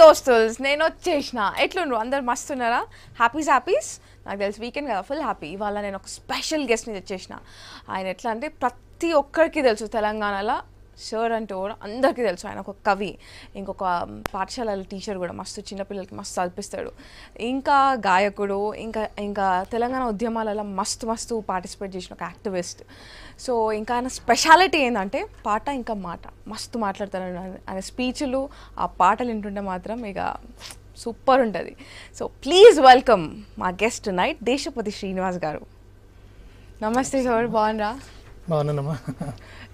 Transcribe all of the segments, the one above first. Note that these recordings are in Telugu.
దోస్తుల్స్ నేను వచ్చేసిన ఎట్లుండ్రు అందరు మస్తున్నారా హ్యాపీస్ హ్యాపీస్ నాకు తెలిసి వీకెండ్ కదా ఫుల్ హ్యాపీ ఇవాళ నేను ఒక స్పెషల్ గెస్ట్ని తెచ్చేసిన ఆయన ఎట్లా అంటే ప్రతి ఒక్కరికి తెలుసు తెలంగాణలో సార్ అంటే కూడా అందరికీ తెలుసు ఆయన ఒక కవి ఇంకొక పాఠశాలల టీచర్ కూడా మస్తు చిన్నపిల్లలకి మస్తు చదివిస్తాడు ఇంకా గాయకుడు ఇంకా ఇంకా తెలంగాణ ఉద్యమాలలో మస్తు మస్తు పార్టిసిపేట్ చేసిన ఒక యాక్టివిస్ట్ సో ఇంకా ఆయన స్పెషాలిటీ ఏంటంటే పాట ఇంకా మాట మస్తు మాట్లాడతాడు ఆయన స్పీచ్లు ఆ పాటలు వింటుంటే మాత్రం ఇక సూపర్ ఉంటుంది సో ప్లీజ్ వెల్కమ్ మా గెస్ట్ నైట్ దేశపతి శ్రీనివాస్ గారు నమస్తే సార్ బాగున్నా బాగున్నానమ్మా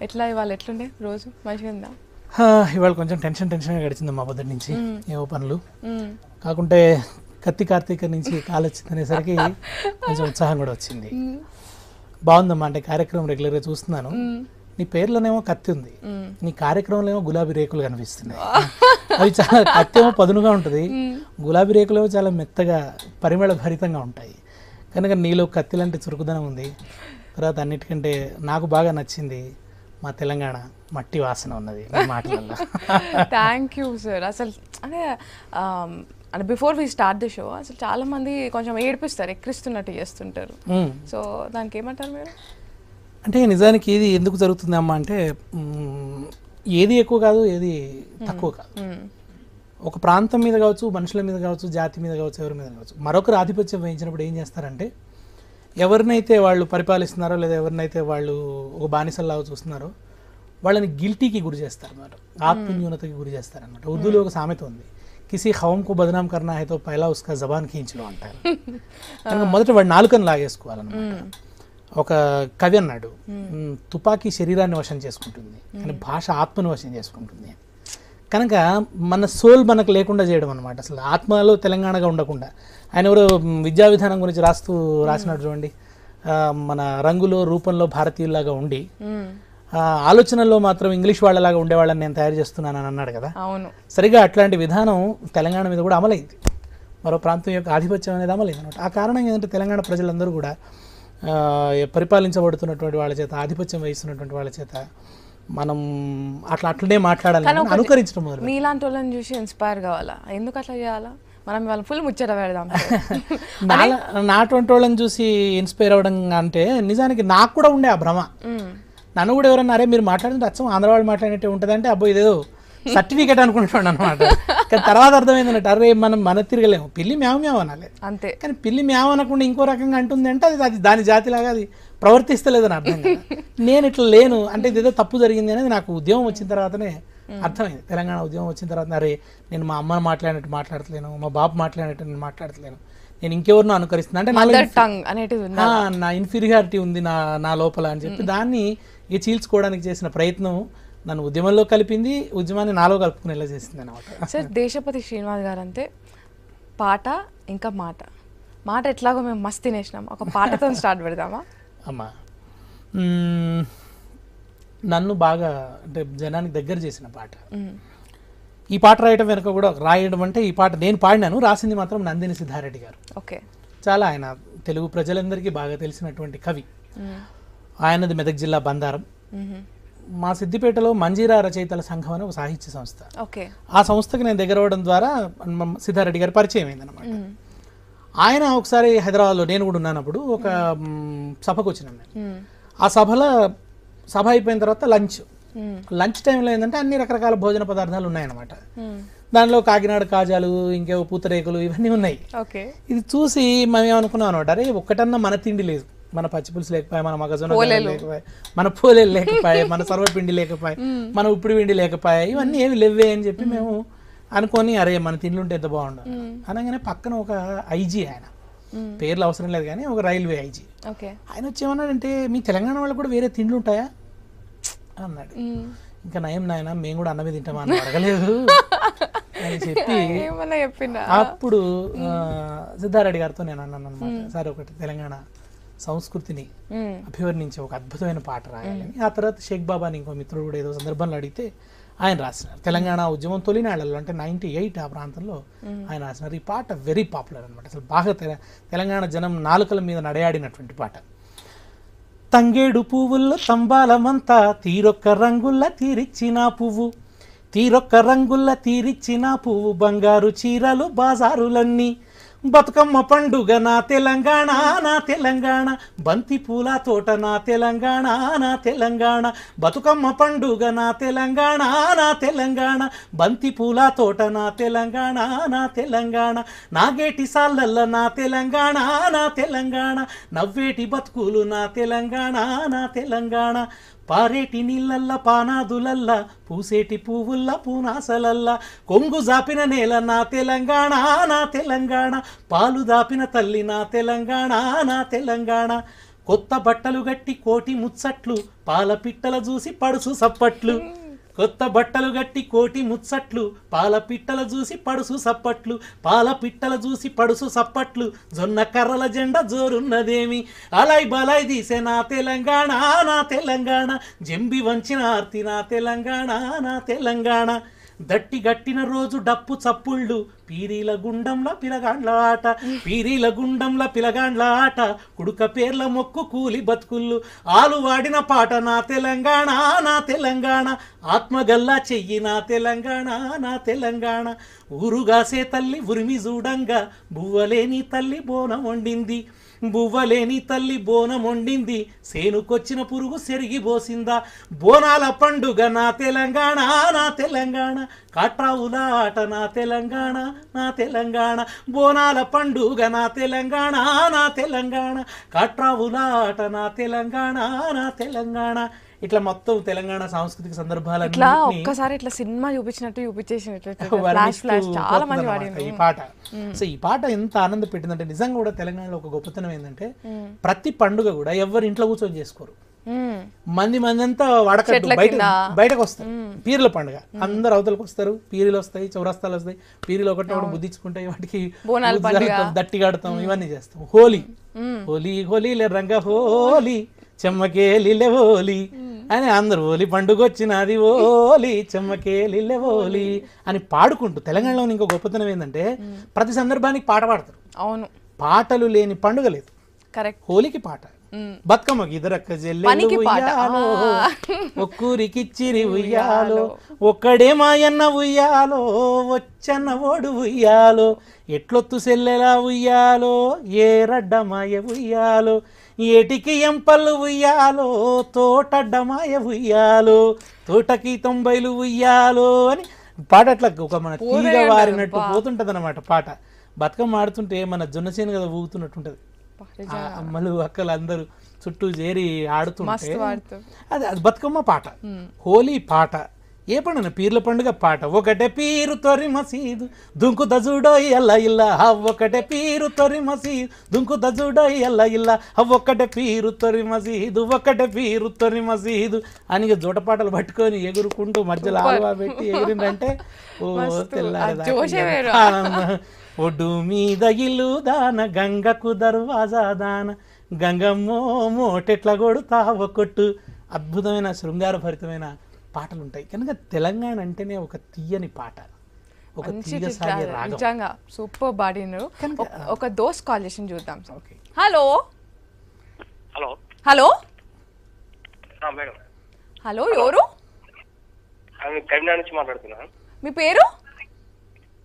ఎట్లా ఇవాళ ఎట్లుండే రోజు మంచిగా ఉందా ఇవాళ కొంచెం టెన్షన్ టెన్షన్గా గడిచింది మా పొద్దు నుంచి ఏవో పనులు కాకుంటే కత్తి కార్తీక నుంచి కాలు వచ్చింది అనేసరికి కొంచెం ఉత్సాహం కూడా వచ్చింది బాగుందమ్మా అంటే కార్యక్రమం రెగ్యులర్గా చూస్తున్నాను నీ పేర్లోనేమో కత్తి ఉంది నీ కార్యక్రమంలో గులాబీ రేకులు కనిపిస్తున్నాయి అవి చాలా కత్తి ఏమో పదునుగా ఉంటుంది గులాబీ రేకులు ఏమో చాలా మెత్తగా పరిమళ భరితంగా ఉంటాయి కనుక నీలో కత్తి లాంటి చురుకుదనం ఉంది తర్వాత అన్నిటికంటే నాకు బాగా నచ్చింది మా తెలంగాణ మట్టి వాసన ఉన్నది థ్యాంక్ యూ సార్ అసలు అంటే um, అంటే before we start the show అసలు చాలా మంది కొంచెం ఏడిపిస్తారు ఎక్కిస్తున్నట్టు చేస్తుంటారు సో hmm. దానికి ఏమంటారు మీరు అంటే నిజానికి ఇది ఎందుకు జరుగుతుంది అమ్మ అంటే ఏది ఎక్కువ కాదు ఏది hmm. తక్కువ కాదు hmm. ఒక ప్రాంతం మీద కావచ్చు మనుషుల మీద కావచ్చు జాతి మీద కావచ్చు ఎవరి మీద కావచ్చు మరొకరు ఆధిపత్యం వహించినప్పుడు ఏం చేస్తారంటే ఎవరినైతే వాళ్ళు పరిపాలిస్తున్నారో లేదా ఎవరినైతే వాళ్ళు ఒక బానిసల్లాగా చూస్తున్నారో వాళ్ళని గిల్టీకి గురి చేస్తారన్నమాట ఆత్మన్యూనతకి గురి చేస్తారన్నమాట ఉర్దూలో ఒక సామెత ఉంది కిసి హౌంకు బదనాం కర్నా హైతో పైలా ఉస్కా జబాన్ కీంచులో అంటారు కనుక మొదట వాడు నాలుకను లాగేసుకోవాలన్నమాట ఒక కవి అన్నాడు తుపాకీ శరీరాన్ని వశం చేసుకుంటుంది కానీ భాష ఆత్మను వశం చేసుకుంటుంది అని కనుక మన సోల్ మనకు లేకుండా చేయడం అనమాట అసలు ఆత్మలో తెలంగాణగా ఉండకుండా ఆయన ఎవరు విద్యా విధానం గురించి రాస్తూ రాసినటువంటి చూడండి మన రంగులో రూపంలో భారతీయులాగా ఉండి ఆలోచనలో మాత్రం ఇంగ్లీష్ వాళ్ళలాగా ఉండేవాళ్ళని నేను తయారు చేస్తున్నాను అని అన్నాడు కదా అవును సరిగా అట్లాంటి విధానం తెలంగాణ మీద కూడా అమలైంది మరో ప్రాంతం యొక్క ఆధిపత్యం అనేది అమలైంది అనమాట ఆ కారణం ఏంటంటే తెలంగాణ ప్రజలందరూ కూడా పరిపాలించబడుతున్నటువంటి వాళ్ళ చేత ఆధిపత్యం వహిస్తున్నటువంటి వాళ్ళ చేత మనం అట్లా అట్లనే మాట్లాడాలి అనుకరించడం మొదలు మీలాంటి వాళ్ళని చూసి ఇన్స్పైర్ కావాలా ఎందుకు అట్లా చేయాలా మనం వాళ్ళ ఫుల్ ముచ్చట పెడదాం నాటువంటి వాళ్ళని చూసి ఇన్స్పైర్ అవ్వడం అంటే నిజానికి నాకు కూడా ఉండే ఆ భ్రమ నన్ను కూడా ఎవరన్నా అరే మీరు మాట్లాడితే అచ్చం ఆంధ్ర వాళ్ళు మాట్లాడినట్టే ఉంటుంది అంటే అబ్బో ఇదేదో సర్టిఫికేట్ అనుకుంటున్నాడు అనమాట కానీ తర్వాత అర్థమైంది అన్నట్టు అరే మనం మన తిరగలేము పిల్లి మ్యావ్ మ్యావ్ అనాలి అంతే కానీ పిల్లి మ్యావ్ అనకుండా ఇంకో రకంగా అంటుంది అంటే అది అది దాని జాతిలాగా అది ప్రవర్తిస్తలేదని అర్థం నేను ఇట్లా లేను అంటే ఇదేదో తప్పు జరిగింది అనేది నాకు ఉద్యమం వచ్చిన తర్వాతనే అర్థమైంది తెలంగాణ ఉద్యమం వచ్చిన తర్వాత అరే నేను మా అమ్మ మాట్లాడినట్టు మాట్లాడలేను మా బాబు మాట్లాడినట్టు నేను మాట్లాడలేను నేను ఇంకెవరినో అనుకరిస్తున్నా అంటే నా ఇన్ఫీరియారిటీ ఉంది నా నా లోపల అని చెప్పి దాన్ని ఇక చీల్చుకోవడానికి చేసిన ప్రయత్నం నన్ను ఉద్యమంలో కలిపింది ఉద్యమాన్ని నాలో కలుపుకునేలా చేసింది అనమాట సార్ దేశపతి శ్రీనివాస్ గారు అంతే పాట ఇంకా మాట మాట ఎట్లాగో మేము మస్తు తినేసినాం ఒక పాటతో స్టార్ట్ పెడదామా అమ్మ నన్ను బాగా అంటే జనానికి దగ్గర చేసిన పాట ఈ పాట రాయడం వెనుక కూడా రాయడం అంటే ఈ పాట నేను పాడినాను రాసింది మాత్రం నందిని సిద్ధారెడ్డి గారు ఓకే చాలా ఆయన తెలుగు ప్రజలందరికీ బాగా తెలిసినటువంటి కవి ఆయనది మెదక్ జిల్లా బందారం మా సిద్దిపేటలో మంజీరా రచయితల సంఘం అనే ఒక సాహిత్య సంస్థ ఆ సంస్థకి నేను దగ్గర అవడం ద్వారా సిద్ధారెడ్డి గారి పరిచయం అనమాట ఆయన ఒకసారి హైదరాబాద్లో నేను కూడా ఉన్నానప్పుడు ఒక సభకు వచ్చినాను నేను ఆ సభలో సభ అయిపోయిన తర్వాత లంచ్ లంచ్ టైంలో ఏంటంటే అన్ని రకరకాల భోజన పదార్థాలు ఉన్నాయన్నమాట దానిలో కాకినాడ కాజాలు ఇంకేవో పూతరేకులు ఇవన్నీ ఉన్నాయి ఇది చూసి మేము ఏమనుకున్నాం అనమాట అరే ఒక్కటన్నా మన తిండి లేదు మన పచ్చిపులుసు లేకపోయి మన మగజన లేకపోయి మన పూలేలు లేకపోయి మన సర్వపిండి లేకపోయి మన ఉప్పుడు పిండి లేకపోయి ఇవన్నీ ఏమి లేవే అని చెప్పి మేము అనుకొని అరే మన ఉంటే ఎంత బాగుండు అనగానే పక్కన ఒక ఐజీ ఆయన పేర్లు అవసరం లేదు కానీ ఒక రైల్వే ఐజీ ఆయన వచ్చి అంటే మీ తెలంగాణ వాళ్ళు కూడా వేరే తిండ్లు ఉంటాయా అన్నాడు ఇంకా నయం నాయన మేము కూడా అన్నమే తింటామా అని అడగలేదు అని చెప్పి అప్పుడు సిద్ధారెడ్డి గారితో నేను అన్నాను అనమాట సార్ ఒకటి తెలంగాణ సంస్కృతిని అభివర్ణించే ఒక అద్భుతమైన పాట రాయాలని ఆ తర్వాత షేక్ బాబాని ఇంకో మిత్రుడు కూడా ఏదో సందర్భంలో అడిగితే ఆయన రాసినారు తెలంగాణ ఉద్యమం తొలినాళ్లలో అంటే నైన్టీ ఎయిట్ ఆ ప్రాంతంలో ఆయన రాసినారు ఈ పాట వెరీ పాపులర్ అనమాట అసలు బాగా తెలంగాణ జనం నాలుకల మీద నడయాడినటువంటి పాట తంగేడు పువ్వుల్లో తంబాలమంతా తీరొక్క రంగుల్ల తీరిచ్చిన పువ్వు తీరొక్క రంగుల్ల తీరిచ్చిన పువ్వు బంగారు చీరలు బాజారులన్నీ బతుకమ్మ పండుగ నా తెలంగాణ నా తెలంగాణ బంతి పూల తోట నా తెలంగాణ నా తెలంగాణ బతుకమ్మ పండుగ నా తెలంగాణ నా తెలంగాణ బంతి పూల తోట నా తెలంగాణ నా తెలంగాణ నాగేటి సాళ్ళల్ల నా తెలంగాణ నా తెలంగాణ నవ్వేటి బతుకులు నా తెలంగాణ నా తెలంగాణ పారేటి నీళ్ళల్ల పానాదులల్ల పూసేటి పువ్వుల్ల పూనాసలల్ల కొంగు జాపిన నేల నా తెలంగాణ నా తెలంగాణ పాలు దాపిన తల్లి నా తెలంగాణ నా తెలంగాణ కొత్త బట్టలు గట్టి కోటి ముచ్చట్లు పాల పిట్టల చూసి పడుసు సప్పట్లు కొత్త బట్టలు గట్టి కోటి ముచ్చట్లు పాల పిట్టల చూసి పడుసు సప్పట్లు పాల పిట్టల చూసి పడుసు సప్పట్లు జొన్న కర్రల జెండ జోరున్నదేమి అలాయ్ బలై దీసే నా తెలంగాణ నా తెలంగాణ జంబి వంచిన ఆర్తి నా తెలంగాణ నా తెలంగాణ దట్టి గట్టిన రోజు డప్పు చప్పుళ్ళు పీరీల గుండంల పిలగాండ్ల ఆట పీరీల గుండంల పిలగాండ్ల ఆట కుడుక పేర్ల మొక్కు కూలి బతుకుళ్ళు ఆలు వాడిన పాట నా తెలంగాణ నా తెలంగాణ ఆత్మగల్లా చెయ్యి నా తెలంగాణ నా తెలంగాణ ఊరుగాసే తల్లి ఉరిమి చూడంగా బువ్వలేని తల్లి బోన వండింది బువ్వలేని తల్లి మొండింది సేనుకొచ్చిన పురుగు బోసిందా బోనాల పండుగ నా తెలంగాణ నా తెలంగాణ కాట్రావుల నా తెలంగాణ నా తెలంగాణ బోనాల పండుగ నా తెలంగాణ నా తెలంగాణ కాట్రావుల నా తెలంగాణ నా తెలంగాణ ఇట్లా మొత్తం తెలంగాణ సాంస్కృతిక సందర్భాలు ఇట్లా ఒక్కసారి ఇట్లా సినిమా చూపించినట్టు చూపించేసినట్టు ఈ పాట సో ఈ పాట ఎంత ఆనందం పెట్టిందంటే నిజంగా కూడా తెలంగాణలో ఒక గొప్పతనం ఏంటంటే ప్రతి పండుగ కూడా ఎవరు ఇంట్లో కూర్చొని చేసుకోరు మంది మంది అంతా వాడకట్టు బయట బయటకు వస్తారు పీరుల పండుగ అందరు అవతలకు వస్తారు పీరులు వస్తాయి చౌరస్తాలు వస్తాయి పీరులు ఒకటి బుద్ధించుకుంటాయి వాటికి దట్టి కడతాం ఇవన్నీ చేస్తాం హోలీ హోలీ హోలీ రంగ హోలీ చెమ్మకేలి హోలీ అని అందరు ఓలి పండుగ వచ్చినది ఓలి చెమ్మకేలిల్లె ఓలి అని పాడుకుంటూ తెలంగాణలో ఇంకో గొప్పతనం ఏంటంటే ప్రతి సందర్భానికి పాట పాడతారు అవును పాటలు లేని పండుగ లేదు కరెక్ట్ హోలీకి పాట బతుకమ్మకి ఇద్దరక్క జల్లెలు ఉయ్యాలో ఒక్కూరికిచ్చిరి ఉయ్యాలో ఒక్కడే మాయన్న ఉయ్యాలో వచ్చన్న ఓడు ఉయ్యాలో ఎట్లొత్తు సెల్లెలా ఉయ్యాలో ఏ రడ్డ మాయ ఉయ్యాలో ఏటికి ఎంపలు ఉయ్యాలో తోట డమాయ ఉయ్యాలో తోటకి తొంభైలు ఉయ్యాలో అని పాట అట్లా ఒక మన తీగ వారినట్టు పోతుంటది అనమాట పాట బతుకమ్మ ఆడుతుంటే మన జొన్నసేను కదా ఊగుతున్నట్టుంటది అమ్మలు అక్కలు అందరూ చుట్టూ చేరి ఆడుతుంటే అది అది బతుకమ్మ పాట హోలీ పాట ఏ పండుగ పీర్ల పండుగ పాట ఒకటే పీరు తొరి మసీదు దుంకు దజుడో ఎల్ల ఇల్ల ఒకటే పీరు తొరి మసీదు దుంకు దజుడో ఎల్ల ఇల్ల ఒక్కటే పీరు తొరి మసీదు ఒక్కటే పీరు తొరి మసీదు అని జోట పాటలు పట్టుకొని ఎగురుకుంటూ మధ్యలో ఆలువా పెట్టి ఎగిరిందంటే ఓ తెల్లారి ఒడ్డు మీద ఇల్లు దాన గంగకు దర్వాజా దాన గంగమ్మో మోటెట్ల కొడుతా కొట్టు అద్భుతమైన శృంగార భరితమైన పాటలు ఉంటాయి కనుక తెలంగాణ అంటేనే ఒక తీయని పాట ఒక నిజంగా సూపర్ బాడీను ఒక దోస్ కాల్ చేసి చూద్దాం హలో హలో హలో హలో ఎవరు నుంచి మీ పేరు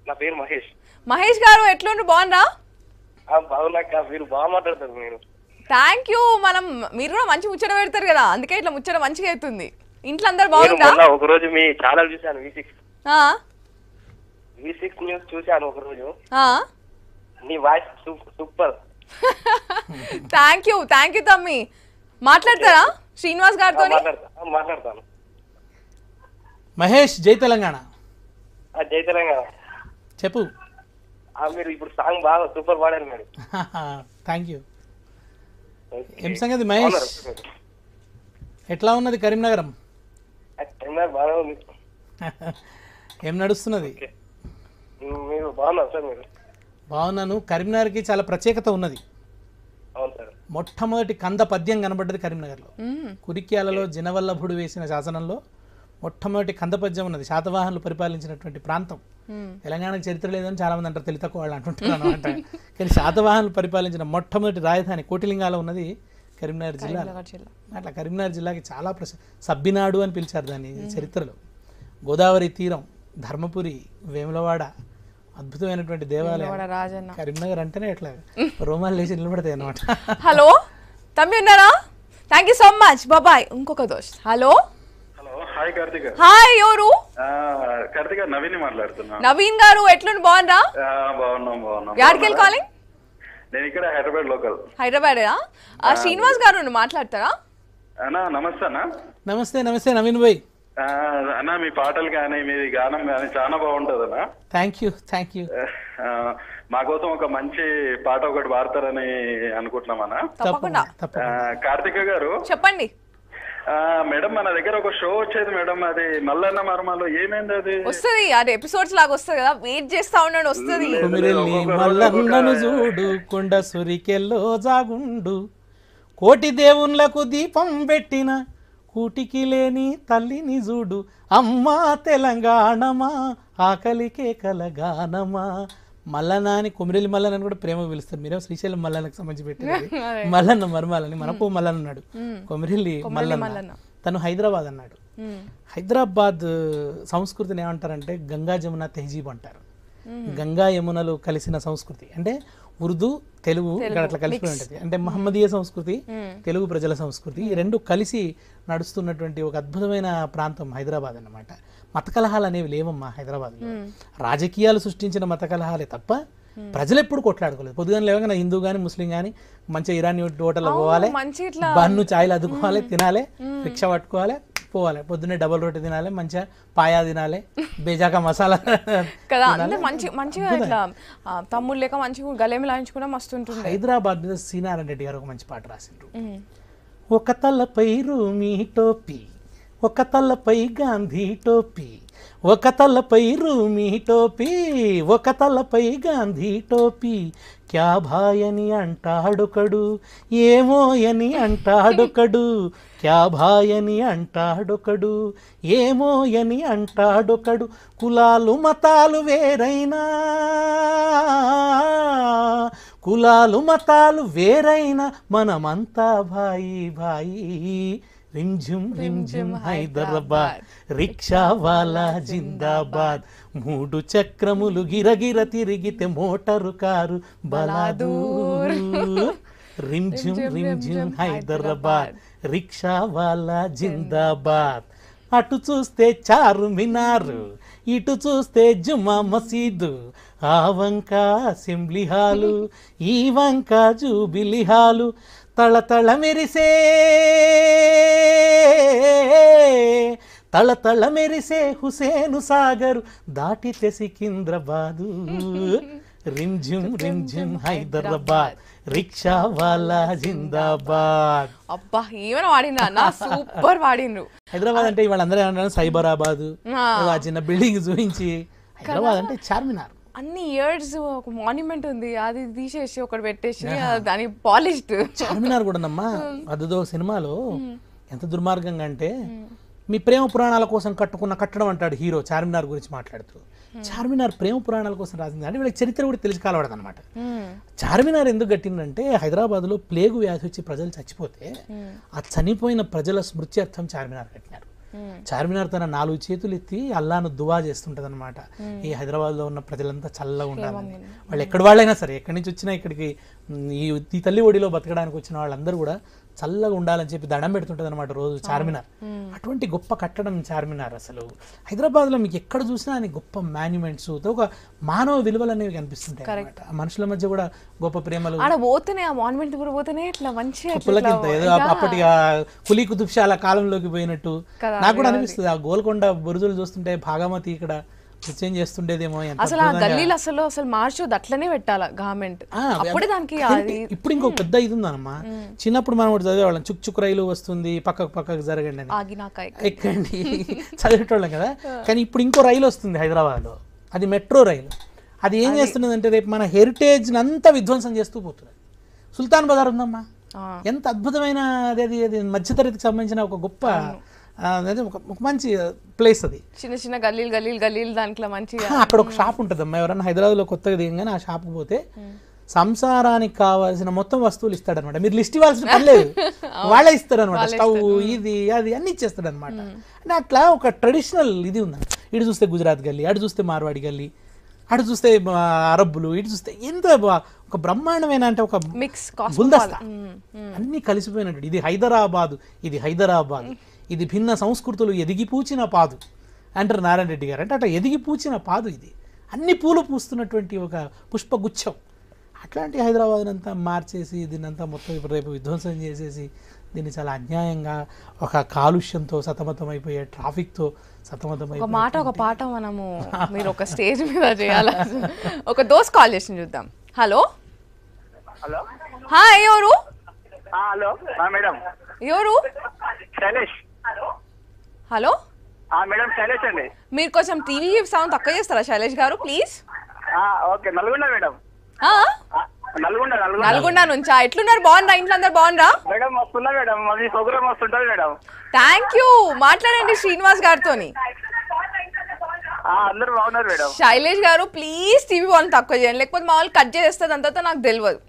నా పేరు మహేష్ మహేష్ గారు ఎట్లుండు బాగున్నా మీరు బాగా మాట్లాడతారు మీరు థ్యాంక్ యూ మనం మీరు కూడా మంచి ముచ్చట పెడతారు కదా అందుకే ఇట్లా ముచ్చట మంచిగా అవుతుంది ఇంట్లో అందరు బాగుందా ఒక రోజు మీ ఛానల్ చూశాను V six V six news చూసాను ఒక రోజు నీ voice super thank you thank you తమ్మి మాట్లాడతారా శ్రీనివాస్ గారితో మాట్లాడతాను మహేష్ జై తెలంగాణ జై తెలంగాణ చెప్పు మీరు ఇప్పుడు సాంగ్ బాగా సూపర్ పాడారు మీరు థ్యాంక్ యూ ఏం సంగతి మహేష్ ఎట్లా ఉన్నది కరీంనగరం ఏం నడుస్తున్నది బాగున్నాను కరీంనగర్ కి చాలా ప్రత్యేకత ఉన్నది మొట్టమొదటి కంద పద్యం కనబడ్డది కరీంనగర్లో కురిక్యాలలో జినవల్లభుడు వేసిన శాసనంలో మొట్టమొదటి కంద పద్యం ఉన్నది శాతవాహనులు పరిపాలించినటువంటి ప్రాంతం తెలంగాణకు చరిత్ర లేదని చాలా మంది అంటారు తెలితక్కువ వాళ్ళు అంటుంటారు అనమాట కానీ శాతవాహనులు పరిపాలించిన మొట్టమొదటి రాజధాని కోటిలింగాలో ఉన్నది కరీంనగర్ జిల్లా అట్లా కరీంనగర్ జిల్లాకి చాలా ప్రసిద్ధి సబ్బినాడు అని పిలిచారు దాన్ని చరిత్రలో గోదావరి తీరం ధర్మపురి వేములవాడ అద్భుతమైనటువంటి దేవాలయం కరీంనగర్ అంటేనే ఎట్లా రోమాలు లేచి నిలబడతాయి అనమాట హలో తమ్మి ఉన్నారా థ్యాంక్ యూ సో మచ్ బాబాయ్ ఇంకొక దోష్ హలో హాయ్ ఎవరు నవీన్ గారు ఎట్లుండి బాగున్నారా బాగున్నాం బాగున్నాం కాలింగ్ నేను ఇక్కడ హైదరాబాద్ లోకల్ హైదరాబాద్ శ్రీనివాస్ గారు మాట్లాడతారా అన్నా నమస్తే నమస్తే నమస్తే నవీన్ భాయ్ అన్నా మీ పాటలు కానీ మీ గానం కానీ చాలా బాగుంటది అన్న థ్యాంక్ యూ థ్యాంక్ యూ మా కోసం ఒక మంచి పాట ఒకటి పాడతారని అనుకుంటున్నామన్నా తప్పకుండా కార్తిక గారు చెప్పండి మేడం మన దగ్గర ఒక షో వచ్చేది మేడం అది మల్లన్న మర్మాలు ఏమైంది అది వస్తుంది అది ఎపిసోడ్స్ లాగా వస్తుంది కదా వెయిట్ చేస్తా ఉన్నాడు వస్తుంది మల్లన్నను చూడు కొండ సురికెల్లో జాగుండు కోటి దేవుళ్ళకు దీపం పెట్టిన కూటికి లేని తల్లిని చూడు అమ్మా తెలంగాణమా ఆకలికే కలగానమా మల్లన్న అని కుమిరెల్లి మల్లన్న అని కూడా ప్రేమ పిలుస్తారు మీరేమో శ్రీశైలం మల్లన్నకు సంబంధించి పెట్టారు మల్లన్న మర్మాలని మనపు మల్లన్న ఉన్నాడు కొమిరెల్లి మల్లన్న తను హైదరాబాద్ అన్నాడు హైదరాబాద్ సంస్కృతిని ఏమంటారంటే గంగా జమున తెహజీబ్ అంటారు గంగా యమునలు కలిసిన సంస్కృతి అంటే ఉర్దూ తెలుగు ఇక్కడ అట్లా కలిసి ఉంటుంది అంటే మహమ్మదీయ సంస్కృతి తెలుగు ప్రజల సంస్కృతి ఈ రెండు కలిసి నడుస్తున్నటువంటి ఒక అద్భుతమైన ప్రాంతం హైదరాబాద్ అన్నమాట మత కలహాలు అనేవి లేవమ్మా హైదరాబాద్లో రాజకీయాలు సృష్టించిన మత కలహాలే తప్ప ప్రజలు ఎప్పుడు కొట్లాడుకోలేదు పొద్దుగా లేవగానే హిందూ గాని ముస్లిం కానీ మంచిగా ఇరానీ హోటల్ పోవాలి బన్ను ఛాయ్లు అద్దుకోవాలి తినాలి రిక్షా పట్టుకోవాలి పోవాలి పొద్దున్నే డబల్ రోటీ తినాలి మంచిగా పాయా తినాలి బేజాక మసాలా కదా మంచి మంచిగా తమ్ముడు లేక మంచిగా గలేమి లాయించుకున్నా మస్తు ఉంటుంది హైదరాబాద్ మీద సీనారాయణ రెడ్డి గారు ఒక మంచి పాట రాసిండ్రు ఒక పైరు మీ టోపీ ఒక తలపై గాంధీ టోపీ ఒక తలపై రూమీ టోపీ ఒక తలపై గాంధీ టోపీ క్యా భాయని అంటాడొకడు ఏమోయని అంటాడొకడు క్యా భాయని అంటాడొకడు ఏమోయని అంటాడొకడు కులాలు మతాలు వేరైనా కులాలు మతాలు వేరైనా మనమంతా భాయి భాయి రింజుం రింజుం హైదరాబాద్ రిక్షావాలా జిందాబాద్ మూడు చక్రములు గిరగిర తిరిగితే మోటారు కారు బలాదూర్ రింజుం రింజుం హైదరాబాద్ రిక్షావాలా జిందాబాద్ అటు చూస్తే చారు మినారు ఇటు చూస్తే జుమా మసీదు ఆ వంక అసెంబ్లీ హాలు ఈ వంక జూబిలీ హాలు తళతళ మెరిసే తళతళ మెరిసే హుసేను సాగరు దాటి తెసికింద్రబాదు రిమ్ జిమ్ హైదరాబాద్ రిక్షా వాలా జిందాబాద్ అబ్బా ఏమైనా వాడినా నా సూపర్ వాడిండ్రు హైదరాబాద్ అంటే ఇవాళ అందరూ సైబరాబాద్ ఆ చిన్న బిల్డింగ్ చూపించి హైదరాబాద్ అంటే చార్మినార్ అన్ని ఇయర్స్ ఒక మాన్యుమెంట్ ఉంది అది తీసేసి ఒకటి పెట్టేసి దాని పాలిష్డ్ చార్మినార్ కూడా అమ్మా అదిదో సినిమాలో ఎంత దుర్మార్గంగా అంటే మీ ప్రేమ పురాణాల కోసం కట్టుకున్న కట్టడం అంటాడు హీరో చార్మినార్ గురించి మాట్లాడుతూ చార్మినార్ ప్రేమ పురాణాల కోసం రాసింది అంటే వీళ్ళకి చరిత్ర కూడా తెలిసి కాలవడదు అనమాట చార్మినార్ ఎందుకు కట్టిందంటే హైదరాబాద్లో ప్లేగు వ్యాధి వచ్చి ప్రజలు చచ్చిపోతే ఆ చనిపోయిన ప్రజల స్మృత్యర్థం చార్మినార్ కట్టినారు చార్మినార్ తన నాలుగు చేతులు ఎత్తి అల్లాను దువా చేస్తుంటది అనమాట ఈ హైదరాబాద్ లో ఉన్న ప్రజలంతా చల్లగా ఉండాలని వాళ్ళు ఎక్కడ వాళ్ళైనా సరే ఎక్కడి నుంచి వచ్చినా ఇక్కడికి ఈ తల్లి ఒడిలో బతకడానికి వచ్చిన వాళ్ళందరూ కూడా చల్లగా ఉండాలని చెప్పి దండం పెడుతుంటుంది అనమాట రోజు చార్మినార్ అటువంటి గొప్ప కట్టడం చార్మినార్ అసలు హైదరాబాద్ లో మీకు ఎక్కడ చూసినా అని గొప్ప మాన్యుమెంట్స్ ఒక మానవ విలువలు అనేవి కనిపిస్తుంటాయి మనుషుల మధ్య కూడా గొప్ప ప్రేమలు పోతేనే ఆ మాన్యుమెంట్ కూడా పోతేనే ఇట్లా మంచి ఏదో అప్పటి కులీ కుతుబ్షాల కాలంలోకి పోయినట్టు నాకు కూడా అనిపిస్తుంది ఆ గోల్కొండ బురుజులు చూస్తుంటే భాగమతి ఇక్కడ నృత్యం చేస్తుండేదేమో అసలు ఆ గల్లీలు అసలు అసలు మార్చొద్దు అట్లనే పెట్టాల గవర్నమెంట్ అప్పుడే దానికి ఇప్పుడు ఇంకో పెద్ద ఇది ఉందన్నమా చిన్నప్పుడు మనం ఒకటి చదివేవాళ్ళం చుక్ చుక్ రైలు వస్తుంది పక్కకు పక్కకు జరగండి ఎక్కండి చదివేటోళ్ళం కదా కానీ ఇప్పుడు ఇంకో రైలు వస్తుంది హైదరాబాద్ అది మెట్రో రైలు అది ఏం చేస్తున్నది అంటే రేపు మన హెరిటేజ్ అంతా విధ్వంసం చేస్తూ పోతున్నది సుల్తాన్ బజార్ ఉందమ్మా ఎంత అద్భుతమైన అది అది మధ్యతరగతికి సంబంధించిన ఒక గొప్ప అదే ఒక మంచి ప్లేస్ అది చిన్న చిన్న గల్లీలు గల్లీలు గల్లీలు దాంట్లో మంచి అక్కడ ఒక షాప్ ఉంటుంది అమ్మా ఎవరన్నా హైదరాబాద్లో కొత్తగా దిగంగానే ఆ షాప్ పోతే సంసారానికి కావాల్సిన మొత్తం వస్తువులు ఇస్తాడనమాట మీరు లిస్ట్ ఇవ్వాల్సిన పని లేదు వాళ్ళే అనమాట స్టవ్ ఇది అది అన్ని అనమాట అంటే అట్లా ఒక ట్రెడిషనల్ ఇది ఉంది ఇటు చూస్తే గుజరాత్ గల్లీ అటు చూస్తే మార్వాడి గల్లీ అటు చూస్తే అరబ్బులు ఇటు చూస్తే ఎంత ఒక బ్రహ్మాండమైన అంటే ఒక మిక్స్ గుల్దస్తా అన్ని కలిసిపోయినట్టు ఇది హైదరాబాదు ఇది హైదరాబాద్ ఇది భిన్న సంస్కృతులు ఎదిగిపూచిన పాదు అంటారు నారాయణ రెడ్డి గారు అంటే అట్లా ఎదిగిపూచిన పాదు ఇది అన్ని పూలు పూస్తున్నటువంటి ఒక పుష్పగుచ్ఛం అట్లాంటి హైదరాబాద్ అంతా మార్చేసి అంతా మొత్తం ఇప్పుడు రేపు విధ్వంసం చేసేసి దీన్ని చాలా అన్యాయంగా ఒక కాలుష్యంతో సతమతం అయిపోయే ట్రాఫిక్తో అయిపోయి మాట ఒక పాట మనము మీరు ఒక స్టేజ్ మీద చేయాలి ఒక దోస్ కాల్ చేసి చూద్దాం హలో హలో ఎవరు హలో మేడం ఎవరు శైలేష్ హలో మేడం శైలేష్ అండి మీరు కొంచెం టీవీ సౌండ్ తక్కువ చేస్తారా శైలేష్ గారు please okay Nalgonda madam Nalgonda Nalgonda నుంచా ఎట్లున్నారు బాగుందా ఇంట్లో అందరు బాగుందా మేడం వస్తున్నా మేడం మీ ప్రోగ్రామ్ వస్తుంటారు మేడం థ్యాంక్ యూ మాట్లాడండి శ్రీనివాస్ గారితోని అందరు బాగున్నారు మేడం శైలేష్ గారు ప్లీజ్ టీవీ వాళ్ళని తక్కువ చేయండి లేకపోతే మామూలు కట్ చేస్తుంది అంతా నాకు తెలియదు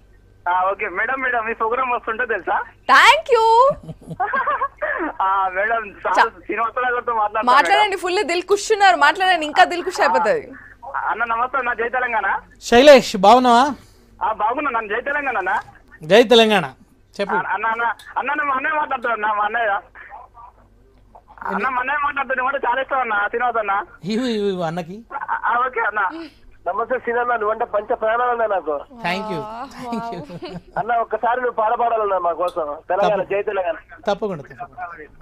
ఓకే మేడం మేడం మీ ప్రోగ్రామ్ వస్తుంటే తెలుసా థ్యాంక్ యూ మేడం మాట్లాడండి ఫుల్ దిల్ కుష్ ఉన్నారు మాట్లాడండి ఇంకా దిల్ కుష్ అయిపోతుంది అన్న నమస్తే నా జై తెలంగాణ శైలేష్ బాగున్నావా బాగున్నా నన్ను జై తెలంగాణ జై తెలంగాణ చెప్పు అన్న అన్న మా అన్నయ్య మాట్లాడుతున్నా మా అన్నయ్య అన్న మా అన్నయ్య మాట్లాడుతున్నా చాలా ఇష్టం అన్న తినవద్దన్నా అన్నకి ఓకే అన్న నమస్తే నువ్వు అంటే పంచ ప్రాణాలన్నా నాకు థ్యాంక్ యూ థ్యాంక్ యూ అన్న ఒక్కసారి నువ్వు పాడపాడాలన్నా మా కోసం తెలంగాణ జై తెలంగాణ తప్పకుండా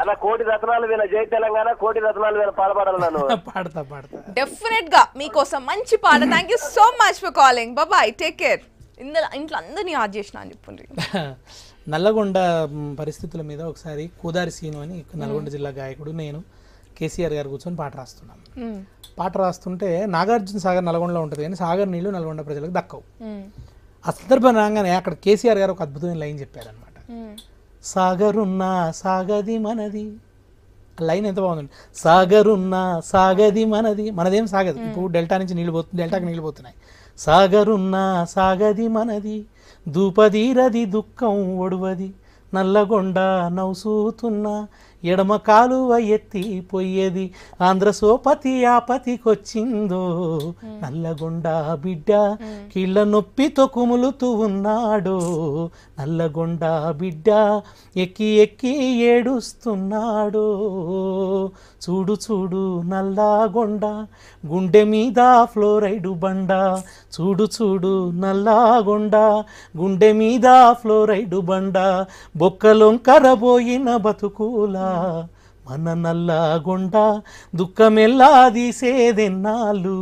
అన్న కోటి రత్నాలు వేల జై తెలంగాణ కోటి రత్నాలు వేల పాడపాడాలన్నా నువ్వు పాడతా పాడతా డెఫినెట్ గా మీకోసం మంచి పాట thank you so much for calling bye bye take care ఇందులో ఇంట్లో అందరినీ ఆర్ చేసిన అని చెప్పండి నల్లగొండ పరిస్థితుల మీద ఒకసారి కూదారి సీను అని నల్గొండ జిల్లా గాయకుడు నేను కేసీఆర్ గారు కూర్చొని పాట రాస్తున్నాం పాట రాస్తుంటే నాగార్జున సాగర్ నల్గొండలో ఉంటుంది కానీ సాగర్ నీళ్లు నల్గొండ ప్రజలకు దక్కవు ఆ సందర్భం రాగానే అక్కడ కేసీఆర్ గారు ఒక అద్భుతమైన లైన్ చెప్పారనమాట సాగరున్నా సాగది మనది లైన్ ఎంత బాగుందండి సాగరున్నా సాగది మనది మనదేం సాగదు ఇప్పుడు డెల్టా నుంచి నీళ్ళు పోతుంది డెల్టాకి నీళ్ళు పోతున్నాయి సాగరున్నా సాగది మనది దూపదీరది దుఃఖం ఒడువది నల్లగొండ నవ్వుతున్నా ఎడమ కాలువ ఎత్తి పోయేది ఆంధ్ర సోపతి ఆపతికొచ్చిందో నల్లగొండ బిడ్డ కీళ్ళ నొప్పితో కుములుతూ ఉన్నాడు నల్లగొండ బిడ్డ ఎక్కి ఎక్కి ఏడుస్తున్నాడు చూడు చూడు నల్లగొండ గుండె మీద ఫ్లోరైడు బండ చూడు చూడు నల్లగొండ గుండె మీద ఫ్లోరైడు బండ బొక్కలొంకరబోయిన బతుకులా మన నల్లగొండ దుఃఖమెల్లా తీసేదెన్నాళ్ళు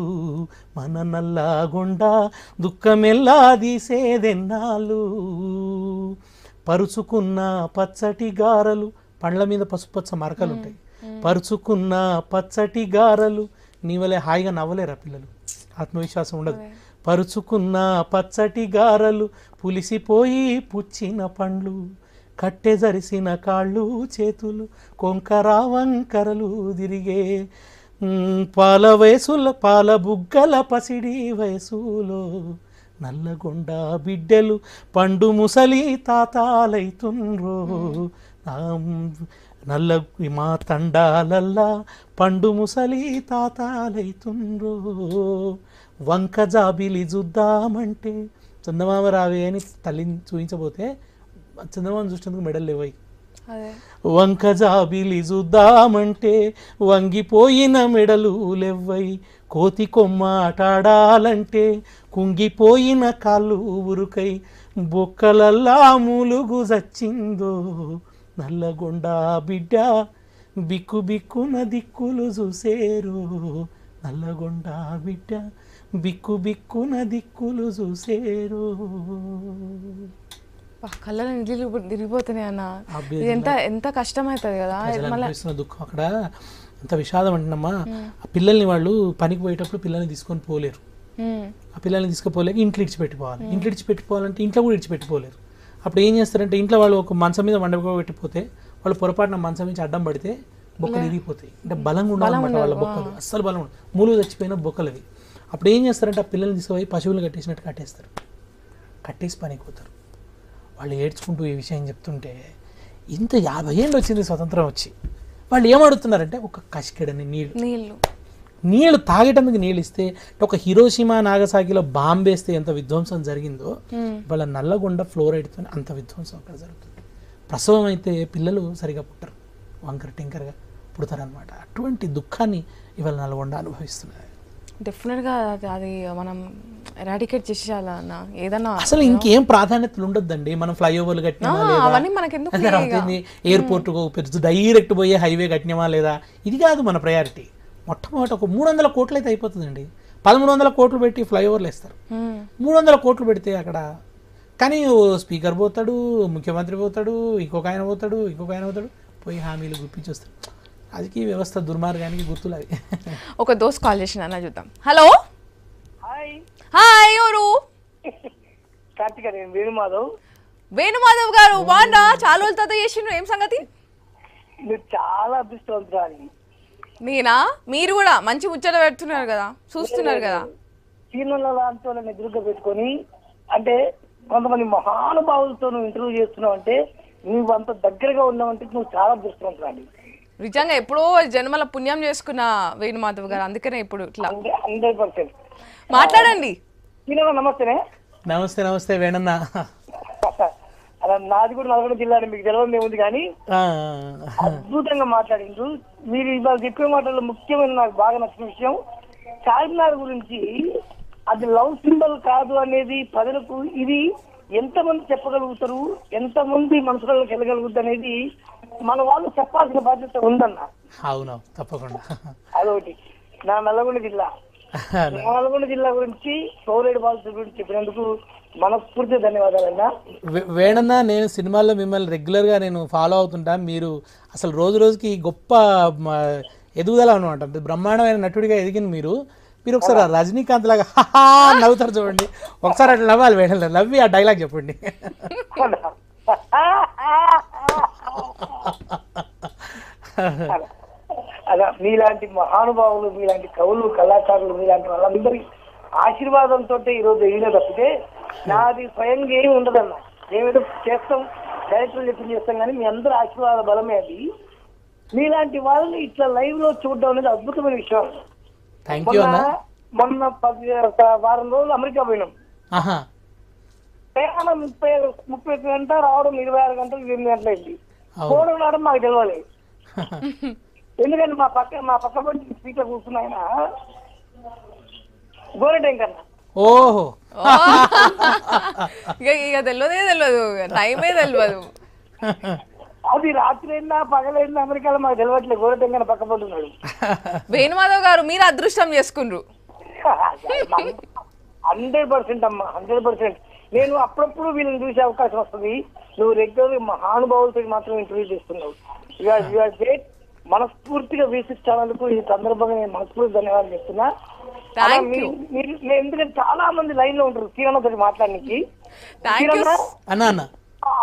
మన నల్లగొండ దుఃఖమెల్లా తీసేదెన్నాళ్ళు పరుచుకున్న పచ్చటి గారలు పండ్ల మీద పసుపచ్చ మరకలు ఉంటాయి పరుచుకున్న పచ్చటి గారలు నీవలే హాయిగా నవ్వలేరా పిల్లలు ఆత్మవిశ్వాసం ఉండదు పరుచుకున్న పచ్చటి గారలు పులిసిపోయి పుచ్చిన పండ్లు కట్టె జరిసిన కాళ్ళు చేతులు వంకరలు తిరిగే పాల వయసుల పాల బుగ్గల పసిడి వయసులో నల్లగొండ బిడ్డలు పండు ముసలి తాతాలైతుండ్రో నల్ల మా తండాలల్లా పండు ముసలి తాతాలైతుండ్రో వంక జాబిలి చూద్దామంటే చందమామ రావే అని తల్లిని చూపించబోతే చంద్రబాబు చూసినందుకు మెడల్ లేవాయి వంక జాబిలి చూద్దామంటే వంగిపోయిన మెడలు లెవ్వై కోతి కొమ్మ ఆటాడాలంటే కుంగిపోయిన కాళ్ళు ఉరుకై బొక్కలల్లా మూలుగు చచ్చిందో నల్లగొండ బిడ్డ బిక్కు బిక్కున దిక్కులు చూసేరు నల్లగొండ బిడ్డ బిక్కు బిక్కున దిక్కులు చూసేరు కళ్ళ నిధులు తిరిగిపోతున్నాయి అన్న ఎంత ఎంత కష్టమవుతుంది కదా దుఃఖం అక్కడ అంత విషాదం ఆ పిల్లల్ని వాళ్ళు పనికి పోయేటప్పుడు పిల్లల్ని తీసుకొని పోలేరు ఆ పిల్లల్ని తీసుకుపోలేక ఇంట్లో ఇచ్చిపెట్టుకోవాలి ఇంట్లో పెట్టుకోవాలంటే ఇంట్లో కూడా ఇడిచిపెట్టిపోలేరు అప్పుడు ఏం చేస్తారంటే ఇంట్లో వాళ్ళు ఒక మంచం మీద మండప పెట్టిపోతే వాళ్ళు పొరపాటున మంచం నుంచి అడ్డం పడితే బొక్కలు ఇరిగిపోతాయి అంటే బలంగా ఉండాలన్నమాట వాళ్ళ బొక్కలు అస్సలు బలం ఉండదు మూలు చచ్చిపోయిన బొక్కలు అవి అప్పుడు ఏం చేస్తారంటే ఆ పిల్లల్ని తీసుకుపోయి పశువులు కట్టేసినట్టు కట్టేస్తారు కట్టేసి పనికి పోతారు వాళ్ళు ఏడ్చుకుంటూ ఈ విషయం చెప్తుంటే ఇంత యాభై ఏళ్ళు వచ్చింది స్వతంత్రం వచ్చి వాళ్ళు ఏమడుతున్నారంటే ఒక కసికెడని నీళ్ళు నీళ్ళు నీళ్ళు తాగేటందుకు నీళ్ళు ఇస్తే ఒక హిరోషిమా నాగసాకిలో బాంబేస్తే ఎంత విధ్వంసం జరిగిందో వాళ్ళ నల్లగొండ ఫ్లోరైడ్తో అంత విధ్వంసం అక్కడ జరుగుతుంది ప్రసవం అయితే పిల్లలు సరిగా పుట్టరు వంకర టింకరగా పుడతారనమాట అటువంటి దుఃఖాన్ని ఇవాళ నల్గొండ అనుభవిస్తున్నారు డెఫినెట్గా అది మనం రాడికేట్ చేసేయాలా ఏదన్నా అసలు ఇంకేం ప్రాధాన్యతలు ఉండొద్దండి మనం ఫ్లైఓవర్లు కట్టినామా అవన్నీ మనకి ఎయిర్పోర్ట్ పెరుగుతుంది డైరెక్ట్ పోయే హైవే కట్టినామా లేదా ఇది కాదు మన ప్రయారిటీ మొట్టమొదటి ఒక మూడు వందల కోట్లు అయితే అయిపోతుందండి పదమూడు వందల కోట్లు పెట్టి ఫ్లైఓవర్లు వేస్తారు hmm. మూడు వందల కోట్లు పెడితే అక్కడ కానీ స్పీకర్ పోతాడు ముఖ్యమంత్రి పోతాడు ఇంకొక ఆయన పోతాడు ఇంకొక ఆయన పోతాడు పోయి హామీలు గుప్పించి వస్తాడు రాజకీయ వ్యవస్థ దుర్మార్గానికి గుర్తులు అవి ఒక దోస్తు కాల్ చేసిన అన్న చూద్దాం హలో హాయ్ ఎవరు నేను వేణుమాధవ్ వేణుమాధవ్ గారు బాగున్నా చాలా రోజుల తర్వాత చేసిండ్రు ఏం సంగతి చాలా అదృష్టవంతురాలి నేనా మీరు కూడా మంచి ముచ్చట పెడుతున్నారు కదా చూస్తున్నారు కదా సీనుల ఎదురుగా పెట్టుకొని అంటే కొంతమంది మహానుభావులతో నువ్వు ఇంటర్వ్యూ చేస్తున్నావు అంటే నువ్వు అంత దగ్గరగా ఉన్నావంటే నువ్వు చాలా అదృష్టవంతురాలి నిజంగా ఎప్పుడో జన్మల పుణ్యం చేసుకున్న వేణుమాధవ్ గారు అందుకనే ఇప్పుడు ఇట్లా మాట్లాడండి నమస్తే నమస్తే నమస్తే వేణన్న నాది కూడా నల్గొండ జిల్లా మీకు తెలియదు ఏముంది కానీ అద్భుతంగా మాట్లాడిండ్రు మీరు ఇవాళ చెప్పే మాటల్లో ముఖ్యమైన నాకు బాగా నచ్చిన విషయం చార్మినార్ గురించి అది లవ్ సింబల్ కాదు అనేది ప్రజలకు ఇది ఎంతమంది చెప్పగలుగుతారు ఎంతమంది మనసులోకి వెళ్ళగలుగుద్ది అనేది మన వాళ్ళు చెప్పాల్సిన బాధ్యత ఉందన్న అవును తప్పకుండా అదొకటి నా నల్లగొండ జిల్లా నల్లగొండ జిల్లా గురించి సోరేడు బాధితుల గురించి చెప్పినందుకు మనస్ఫూర్తి ధన్యవాదాలన్నా వేణన్న నేను సినిమాల్లో మిమ్మల్ని రెగ్యులర్ గా నేను ఫాలో అవుతుంటా మీరు అసలు రోజు రోజుకి గొప్ప ఎదుగుదల అనమాట బ్రహ్మాండమైన నటుడిగా ఎదిగిన మీరు మీరు ఒకసారి రజనీకాంత్ లాగా నవ్వుతారు చూడండి ఒకసారి అట్లా నవ్వాలి వేణల్ నవ్వి ఆ డైలాగ్ చెప్పండి అలా మీలాంటి మహానుభావులు మీలాంటి కవులు కళాకారులు మీలాంటి వాళ్ళందరి ఆశీర్వాదంతో ఈరోజు వేయలే తప్పితే నాది స్వయంగా ఏమి ఉండదన్న మేమేదో చేస్తాం డైరెక్టర్ చెప్పి చేస్తాం కానీ మీ అందరి ఆశీర్వాద బలమే అది మీలాంటి వాళ్ళని ఇట్లా లైవ్ లో చూడడం అనేది అద్భుతమైన విషయం థ్యాంక్ యూ అన్నా మొన్న పది వారం రోజులు అమెరికా పోయినాం ప్రయాణం ముప్పై ముప్పై గంట రావడం ఇరవై ఆరు గంటలు ఎనిమిది గంటలు అయింది ఫోన్ రావడం మాకు తెలియాలి ఎందుకంటే మా పక్క మా పక్క పంచి సీట్లో కూర్చున్న టైం కన్నా ఓహో ఇక తెలియదే తెలియదు టైమే తెలియదు అది రాత్రి అయినా పగలైందా అమెరికాలో మాకు తెలియట్లేదు గోరటంగా పక్క పడుతున్నాడు వేణుమాధవ్ గారు మీరు అదృష్టం చేసుకున్నారు హండ్రెడ్ పర్సెంట్ అమ్మా హండ్రెడ్ పర్సెంట్ నేను అప్పుడప్పుడు వీళ్ళని చూసే అవకాశం వస్తుంది నువ్వు రెగ్యులర్ మహానుభావులతో మాత్రం ఇంటర్వ్యూ చేస్తున్నావు మనస్ఫూర్తిగా వీక్షించాలకు ఈ సందర్భంగా నేను మనస్ఫూర్తి ధన్యవాదాలు చెప్తున్నా మీరు ఎందుకంటే చాలా మంది లైన్ లో ఉంటారు కిరణ్ మాట్లాడడానికి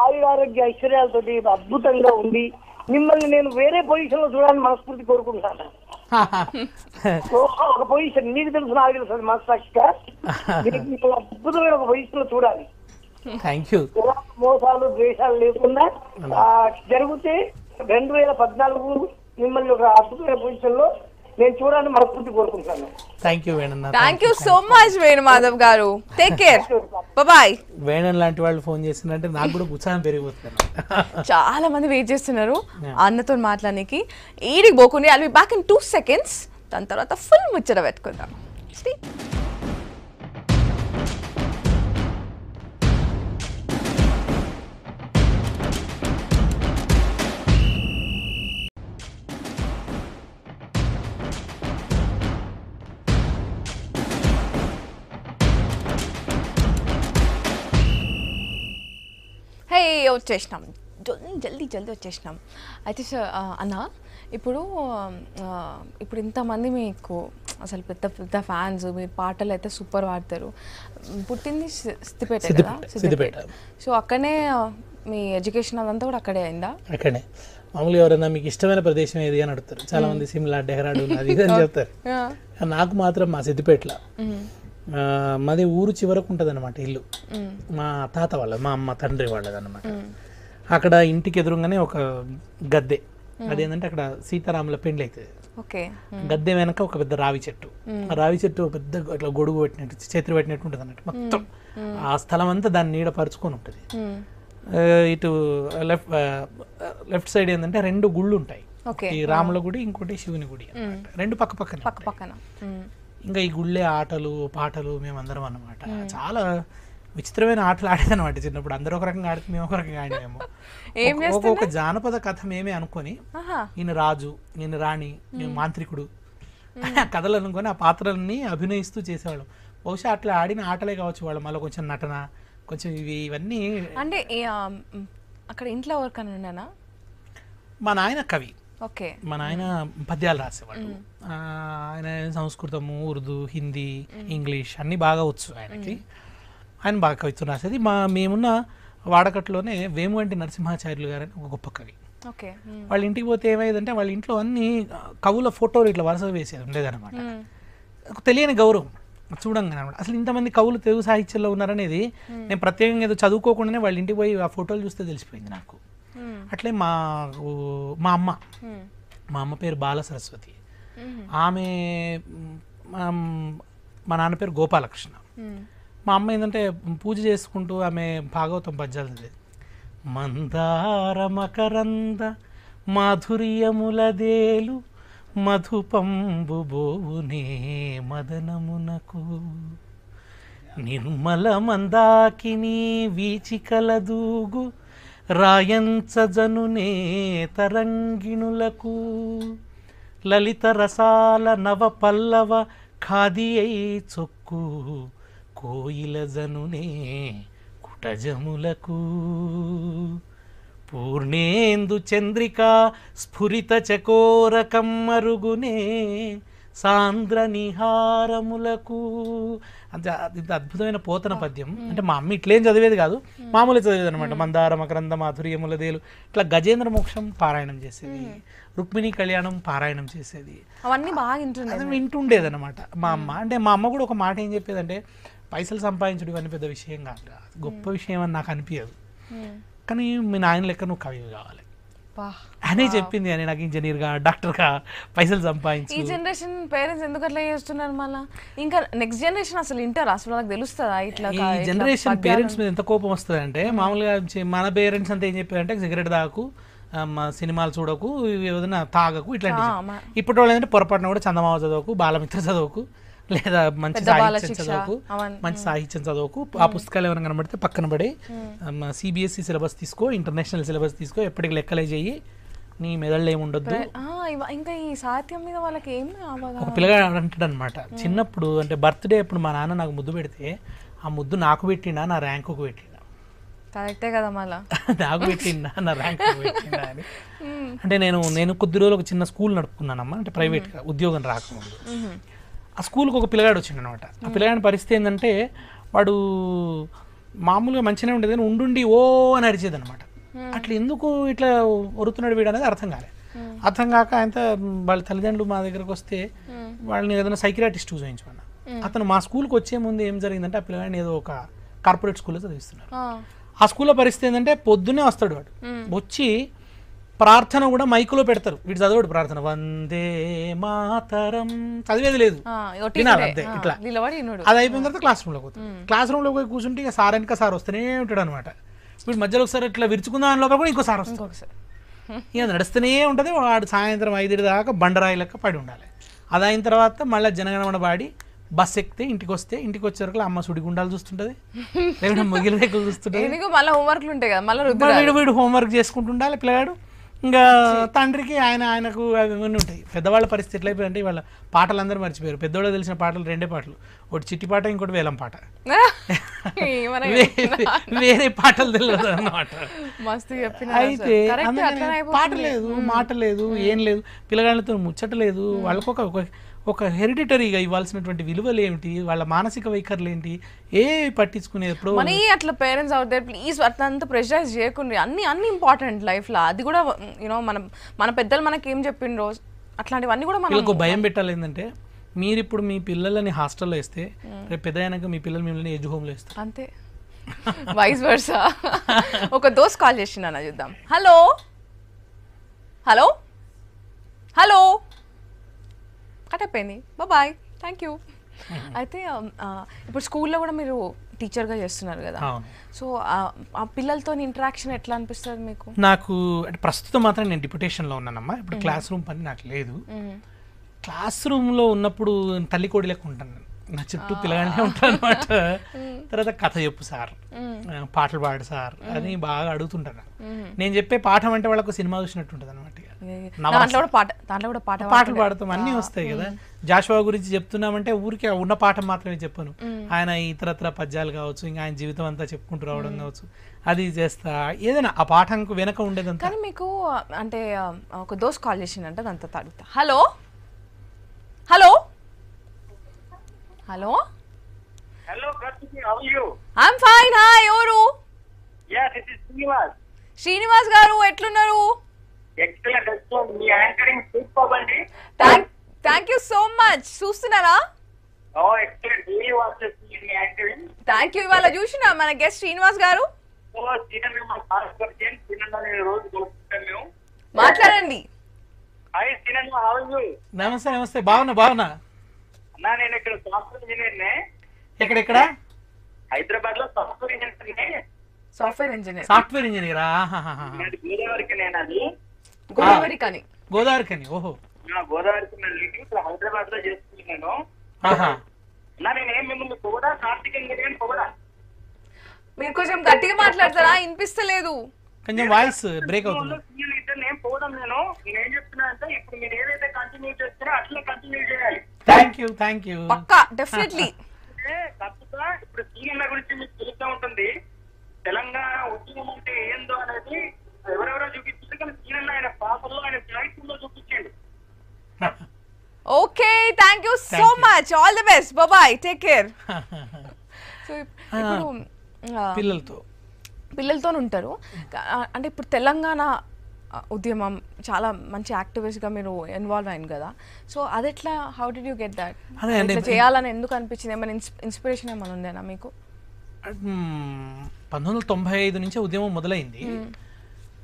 ఆయురారోగ్య ఐశ్వర్యాలతో అద్భుతంగా ఉంది మిమ్మల్ని నేను వేరే పొజిషన్ లో చూడాలని మనస్ఫూర్తి కోరుకుంటాను ఒక పొజిషన్ మీకు తెలుసు నాకు తెలుసు మనస్సాక్షిగా మీకు అద్భుతమైన ఒక పొజిషన్ లో చూడాలి మోసాలు ద్వేషాలు లేకుండా జరిగితే రెండు వేల పద్నాలుగు మిమ్మల్ని ఒక అద్భుతమైన పొజిషన్ లో నేను చూడాలని మనస్ఫూర్తి కోరుకుంటున్నాను thank you so much Venu Madhav గారు టేక్ కేర్ బాయ్ వేణన్ లాంటి వాళ్ళు ఫోన్ చేస్తున్నారంటే నాకు కూడా ఉత్సాహం పెరిగిపోతున్నారు చాలా మంది వెయిట్ చేస్తున్నారు అన్నతో మాట్లాడడానికి ఈడికి పోకుండా I be back in two seconds దాని తర్వాత ఫుల్ ముచ్చట పెట్టుకుందాం వచ్చేసినాం జల్దీ జల్దీ వచ్చేసినాం అయితే అన్న ఇప్పుడు ఇప్పుడు ఇంతమంది మీకు అసలు పెద్ద పెద్ద ఫ్యాన్స్ మీ పాటలు అయితే సూపర్ పాడతారు పుట్టింది సిద్ధిపేట కదా సిద్దిపేట సో అక్కడనే మీ ఎడ్యుకేషన్ అదంతా కూడా అక్కడే అయిందా అక్కడే మామూలుగా ఎవరైనా మీకు ఇష్టమైన ప్రదేశం ఏది అని అడుగుతారు చాలా మంది సిమ్లా డెహ్రాడూన్ అది ఇది అని చెప్తారు నాకు మాత్రం మా సిద్ధిపేటలో మాది ఊరు చివరకు ఉంటుంది అనమాట ఇల్లు మా తాత వాళ్ళ మా అమ్మ తండ్రి వాళ్ళది అనమాట అక్కడ ఇంటికి ఎదురుగానే ఒక గద్దె అదేంటంటే అక్కడ సీతారాముల పెండ్లి అవుతుంది గద్దె వెనక ఒక పెద్ద రావి చెట్టు ఆ రావి చెట్టు పెద్ద అట్లా గొడుగు పెట్టినట్టు చేతి పెట్టినట్టు ఉంటుంది అన్నట్టు మొత్తం ఆ స్థలం అంతా దాన్ని నీడ పరుచుకొని ఉంటుంది ఇటు లెఫ్ట్ లెఫ్ట్ సైడ్ ఏంటంటే రెండు గుళ్ళు ఉంటాయి ఈ రాముల గుడి ఇంకోటి శివుని గుడి రెండు పక్క పక్కన పక్క పక్కన ఇంకా ఈ గుళ్ళే ఆటలు పాటలు మేమందరం అనమాట చాలా విచిత్రమైన ఆటలు అనమాట చిన్నప్పుడు అందరూ ఒక రకంగా ఆడితే మేము ఒక రకంగా ఆడినాము ఒక్కొక్క జానపద కథ మేమే అనుకొని ఈయన రాజు ఈయన రాణి నేను మాంత్రికుడు ఆ కథలు అనుకొని ఆ పాత్రలని అభినయిస్తూ చేసేవాళ్ళం బహుశా అట్లా ఆడిన ఆటలే కావచ్చు వాళ్ళు మళ్ళీ కొంచెం నటన కొంచెం ఇవి ఇవన్నీ అంటే అక్కడ ఇంట్లో వర్క్ అని మా నాయన కవి ఓకే మన ఆయన పద్యాలు రాసేవాడు ఆయన సంస్కృతము ఉర్దూ హిందీ ఇంగ్లీష్ అన్నీ బాగా వచ్చు ఆయనకి ఆయన బాగా కవిత్వం రాసేది మా మేమున్న వాడకట్లోనే వేమువంటి నరసింహాచార్యులు గారు అని ఒక గొప్ప కవి ఓకే వాళ్ళ ఇంటికి పోతే ఏమైందంటే వాళ్ళ ఇంట్లో అన్ని కవుల ఫోటోలు ఇట్లా వరుస వేసేది ఉండేదన్నమాట తెలియని గౌరవం చూడంగా అనమాట అసలు ఇంతమంది కవులు తెలుగు సాహిత్యంలో ఉన్నారనేది నేను ప్రత్యేకంగా ఏదో చదువుకోకుండానే వాళ్ళ ఇంటికి పోయి ఆ ఫోటోలు చూస్తే తెలిసిపోయింది నాకు Hmm. అట్లే మా మా అమ్మ hmm. మా అమ్మ పేరు బాల సరస్వతి hmm. ఆమె మా నాన్న పేరు గోపాలకృష్ణ మా అమ్మ ఏంటంటే పూజ చేసుకుంటూ ఆమె భాగవతం పద్యాలు మందార మకరంద మాధుర్యములదేలు మధుపంబు బోవునే మదనమునకు నిర్మల మందాకిని వీచికల దూగు రాయంచజనునే తరంగిణులకు లలిత రసాల నవ పల్లవ ఖాది చొక్కు కోయిల జనునే కుటజములకు పూర్ణేందు చంద్రిక స్ఫురిత చకోర కమ్మరుగునే సాంద్ర నిహారములకు అంత ఇంత అద్భుతమైన పోతన పద్యం అంటే మా అమ్మ ఇట్లేం చదివేది కాదు మామూలు చదివేది అనమాట మందార మకరంద మాధుర్యముల దేలు ఇట్లా గజేంద్ర మోక్షం పారాయణం చేసేది రుక్మిణి కళ్యాణం పారాయణం చేసేది అవన్నీ బాగా వింటుండేది అనమాట మా అమ్మ అంటే మా అమ్మ కూడా ఒక మాట ఏం చెప్పేదంటే పైసలు సంపాదించడం ఇవన్నీ పెద్ద విషయం కాదు గొప్ప విషయం అని నాకు అనిపించదు కానీ మీ నాయన లెక్క నువ్వు కవి కావాలి అనే చెప్పింది అని నాకు ఇంజనీర్ గా డాక్టర్ గా పైసలు సంపాదించి ఈ జనరేషన్ పేరెంట్స్ ఎందుకు అట్లా చేస్తున్నారు మళ్ళా ఇంకా నెక్స్ట్ జనరేషన్ అసలు ఇంటర్ అసలు వాళ్ళకి తెలుస్తుందా ఇట్లా ఈ జనరేషన్ పేరెంట్స్ మీద ఎంత కోపం వస్తుంది అంటే మామూలుగా మన పేరెంట్స్ అంతా ఏం చెప్పారంటే సిగరెట్ దాకు సినిమాలు చూడకు ఏదైనా తాగకు ఇట్లాంటివి ఇప్పటి వాళ్ళు ఏంటంటే పొరపాటున కూడా చందమామ చదవకు బాలమిత్ర చదవకు లేదా మంచి సాహిత్యం చదువుకు మంచి సాహిత్యం చదువుకు ఆ పుస్తకాలు ఏమైనా కనబడితే పక్కన పడి సిబిఎస్ఈ e సిలబస్ తీసుకో ఇంటర్నేషనల్ సిలబస్ తీసుకో ఎప్పటికి లెక్కలే చేయి నీ మెదళ్ళు ఏముండొద్దు ఇంకా ఈ సాహిత్యం మీద వాళ్ళకి ఏం ఒక పిల్లగా అంటాడు అనమాట చిన్నప్పుడు అంటే బర్త్డే అప్పుడు మా నాన్న నాకు ముద్దు పెడితే ఆ ముద్దు నాకు పెట్టినా నా ర్యాంకుకు పెట్టినా కరెక్టే కదా నాకు పెట్టిందా నా ర్యాంక్ అంటే నేను నేను కొద్ది రోజులు ఒక చిన్న స్కూల్ నడుపుకున్నానమ్మా అంటే ప్రైవేట్గా ఉద్యోగం రాకముందు ఆ స్కూల్కి ఒక పిల్లగాడు వచ్చింది అనమాట ఆ పిల్లగాడి పరిస్థితి ఏంటంటే వాడు మామూలుగా మంచిగానే ఉండేది కానీ ఉండుండి ఓ అని అరిచేది అనమాట అట్లా ఎందుకు ఇట్లా ఒరుతున్నాడు వీడు అనేది అర్థం కాలేదు అర్థం కాక ఆయన వాళ్ళ తల్లిదండ్రులు మా దగ్గరకు వస్తే వాళ్ళని ఏదైనా సైక్రాటిస్ట్ చూపించమన్న అతను మా స్కూల్కి వచ్చే ముందు ఏం జరిగిందంటే ఆ పిల్లగాడిని ఏదో ఒక కార్పొరేట్ స్కూల్లో చదివిస్తున్నారు ఆ స్కూల్లో పరిస్థితి ఏంటంటే పొద్దునే వస్తాడు వాడు వచ్చి ప్రార్థన కూడా మైకులో పెడతారు వీడు చదవడు ప్రార్థన వందే మాతరం చదివేది లేదు అంతే ఇట్లా అది అయిపోయిన తర్వాత క్లాస్ రూమ్ లో క్లాస్ రూమ్ పోయి కూర్చుంటే ఇక సార్ వెనక సార్ వస్తూనే ఉంటాడు అనమాట వీడు మధ్యలో ఒకసారి ఇట్లా విరుచుకుందాం లోపల కూడా ఇంకో సార్ వస్తుంది ఇక నడుస్తూనే ఉంటుంది వాడు సాయంత్రం ఐదుడి దాకా బండరాయి లెక్క పడి ఉండాలి అది అయిన తర్వాత మళ్ళీ జనగణమన పాడి బస్ ఎక్కితే ఇంటికి వస్తే ఇంటికి వచ్చే వరకు అమ్మ గుండాలు చూస్తుంటది లేకుంటే మొగిలి రేకులు మళ్ళీ ఉంటాయి కదా మళ్ళీ వీడు హోంవర్క్ చేసుకుంటుండాలి పిల్లగాడు ఇంకా తండ్రికి ఆయన ఆయనకు అవన్నీ ఉంటాయి పెద్దవాళ్ళ పరిస్థితి ఎట్లా అంటే ఇవాళ పాటలు అందరూ మర్చిపోయారు పెద్దవాళ్ళు తెలిసిన పాటలు రెండే పాటలు ఒకటి చిట్టి పాట ఇంకోటి వేలం పాట వేరే పాటలు తెలియదు అనమాట అయితే పాట లేదు మాట లేదు ఏం లేదు పిల్లగాళ్ళతో ముచ్చట లేదు వాళ్ళకొక ఒక హెరిడిటరీగా ఇవ్వాల్సినటువంటి విలువలు ఏమిటి వాళ్ళ మానసిక వైఖరులు ఏంటి ఏ పట్టించుకునేప్పుడు మనీ అట్లా పేరెంట్స్ అవుట్ దేర్ ప్లీజ్ అంత ప్రెషరైజ్ చేయకుండా అన్ని అన్ని ఇంపార్టెంట్ లైఫ్లో అది కూడా యూనో మనం మన పెద్దలు మనకి ఏం చెప్పిండ్రో అట్లాంటివన్నీ కూడా మనకు భయం పెట్టాలి ఏంటంటే మీరు ఇప్పుడు మీ పిల్లలని హాస్టల్లో వేస్తే hmm. రేపు పెద్ద అయినాక మీ పిల్లలు మిమ్మల్ని ఏజ్ హోమ్లో వేస్తారు అంతే వైస్ వర్సా ఒక దోస్ కాల్ చేసిండా చూద్దాం హలో హలో హలో కట్టయిపోయింది బాయ్ థ్యాంక్ యూ అయితే um, ఇప్పుడు స్కూల్లో కూడా మీరు టీచర్గా చేస్తున్నారు కదా సో ఆ పిల్లలతో ఇంటరాక్షన్ ఎట్లా అనిపిస్తుంది మీకు నాకు అంటే ప్రస్తుతం మాత్రం నేను డిప్యుటేషన్లో ఉన్నానమ్మా ఇప్పుడు క్లాస్ mm-hmm. రూమ్ పని నాకు లేదు క్లాస్ mm-hmm. రూమ్లో ఉన్నప్పుడు తల్లి కోడి లెక్క ఉంటాను నేను నా చుట్టూ పిల్లగానే ఉంటాను అనమాట తర్వాత కథ చెప్పు సార్ పాటలు పాడు సార్ అని బాగా అడుగుతుంటాను నేను చెప్పే పాఠం అంటే వాళ్ళకు సినిమా చూసినట్టు ఉంటుంది అనమాట పాటలు పాడతాం అన్ని వస్తాయి కదా జాషువా గురించి చెప్తున్నామంటే ఊరికే ఉన్న పాఠం మాత్రమే చెప్పను ఆయన ఇతరత్ర పద్యాలు కావచ్చు ఇంకా ఆయన జీవితం అంతా చెప్పుకుంటూ రావడం కావచ్చు అది చేస్తా ఏదైనా ఆ పాఠం వెనక ఉండేది కానీ మీకు అంటే ఒక దోస్ కాల్ చేసిందంటే అంత తాగుతా hello hello hello hello how you I'm fine hi ఎవరు yeah this is Srinivas Srinivas గారు ఎట్లున్నారు ఎక్సలెంట్ మీ anchoring super thank you so much చూస్తున్నారా oh excellent was anchoring thank you ఇవాళ చూసినా మన గెస్ట్ శ్రీనివాస్ గారు ఓ సీనియర్ రోజు మాట్లాడండి హాయ్ సీనియర్ హౌ యు నమస్తే నమస్తే బాగున్నా బాగున్నా అన్నా నేను ఇక్కడ సాఫ్ట్వేర్ ఇంజనీర్ నే ఇక్కడ ఇక్కడ హైదరాబాద్ లో software engineer software engineer software engineer గోదావరికి నేను అది గోదావరి కని గోదావరి కని ఓహో గోదావరికి నేను హైదరాబాద్ లో చేస్తున్నాను మిమ్మల్ని కూడా కార్తీక్ ఇంజనీర్ కూడా మీరు కొంచెం గట్టిగా మాట్లాడతారా వినిపిస్తలేదు కొంచెం వాయిస్ బ్రేక్ అవుతుంది నేను ఇద్దరు నేను పోవడం నేను నేను ఏం చెప్తున్నా అంటే ఇప్పుడు మీరు ఏదైతే కంటిన్యూ చేస్తారో అట్లే కంటిన్యూ చేయాలి థ్యాంక్ యూ థ్యాంక్ యూ పక్కా డెఫినెట్లీ తప్పగా ఇప్పుడు సీఎంల గురించి మీకు తెలుస్తూ ఉంటుంది తెలంగాణ ఉద్యమం అంటే ఏందో అనేది ఎవరెవరో చూపించారు కానీ సీఎం ఆయన పాపల్లో ఆయన సాహిత్యంలో చూపించండి okay thank you so much all the best bye take care పిల్లలతో పిల్లలతోనే ఉంటారు hmm. అంటే ఇప్పుడు తెలంగాణ ఉద్యమం చాలా మంచి యాక్టివిస్ట్గా మీరు ఇన్వాల్వ్ అయింది కదా సో అది ఎట్లా how do you get that చేయాలని ఎందుకు అనిపించింది ఏమైనా ఇన్స్పిరేషన్ ఏమైనా ఉందేనా మీకు పంతొమ్మిది వందల తొంభై ఐదు నుంచే ఉద్యమం మొదలైంది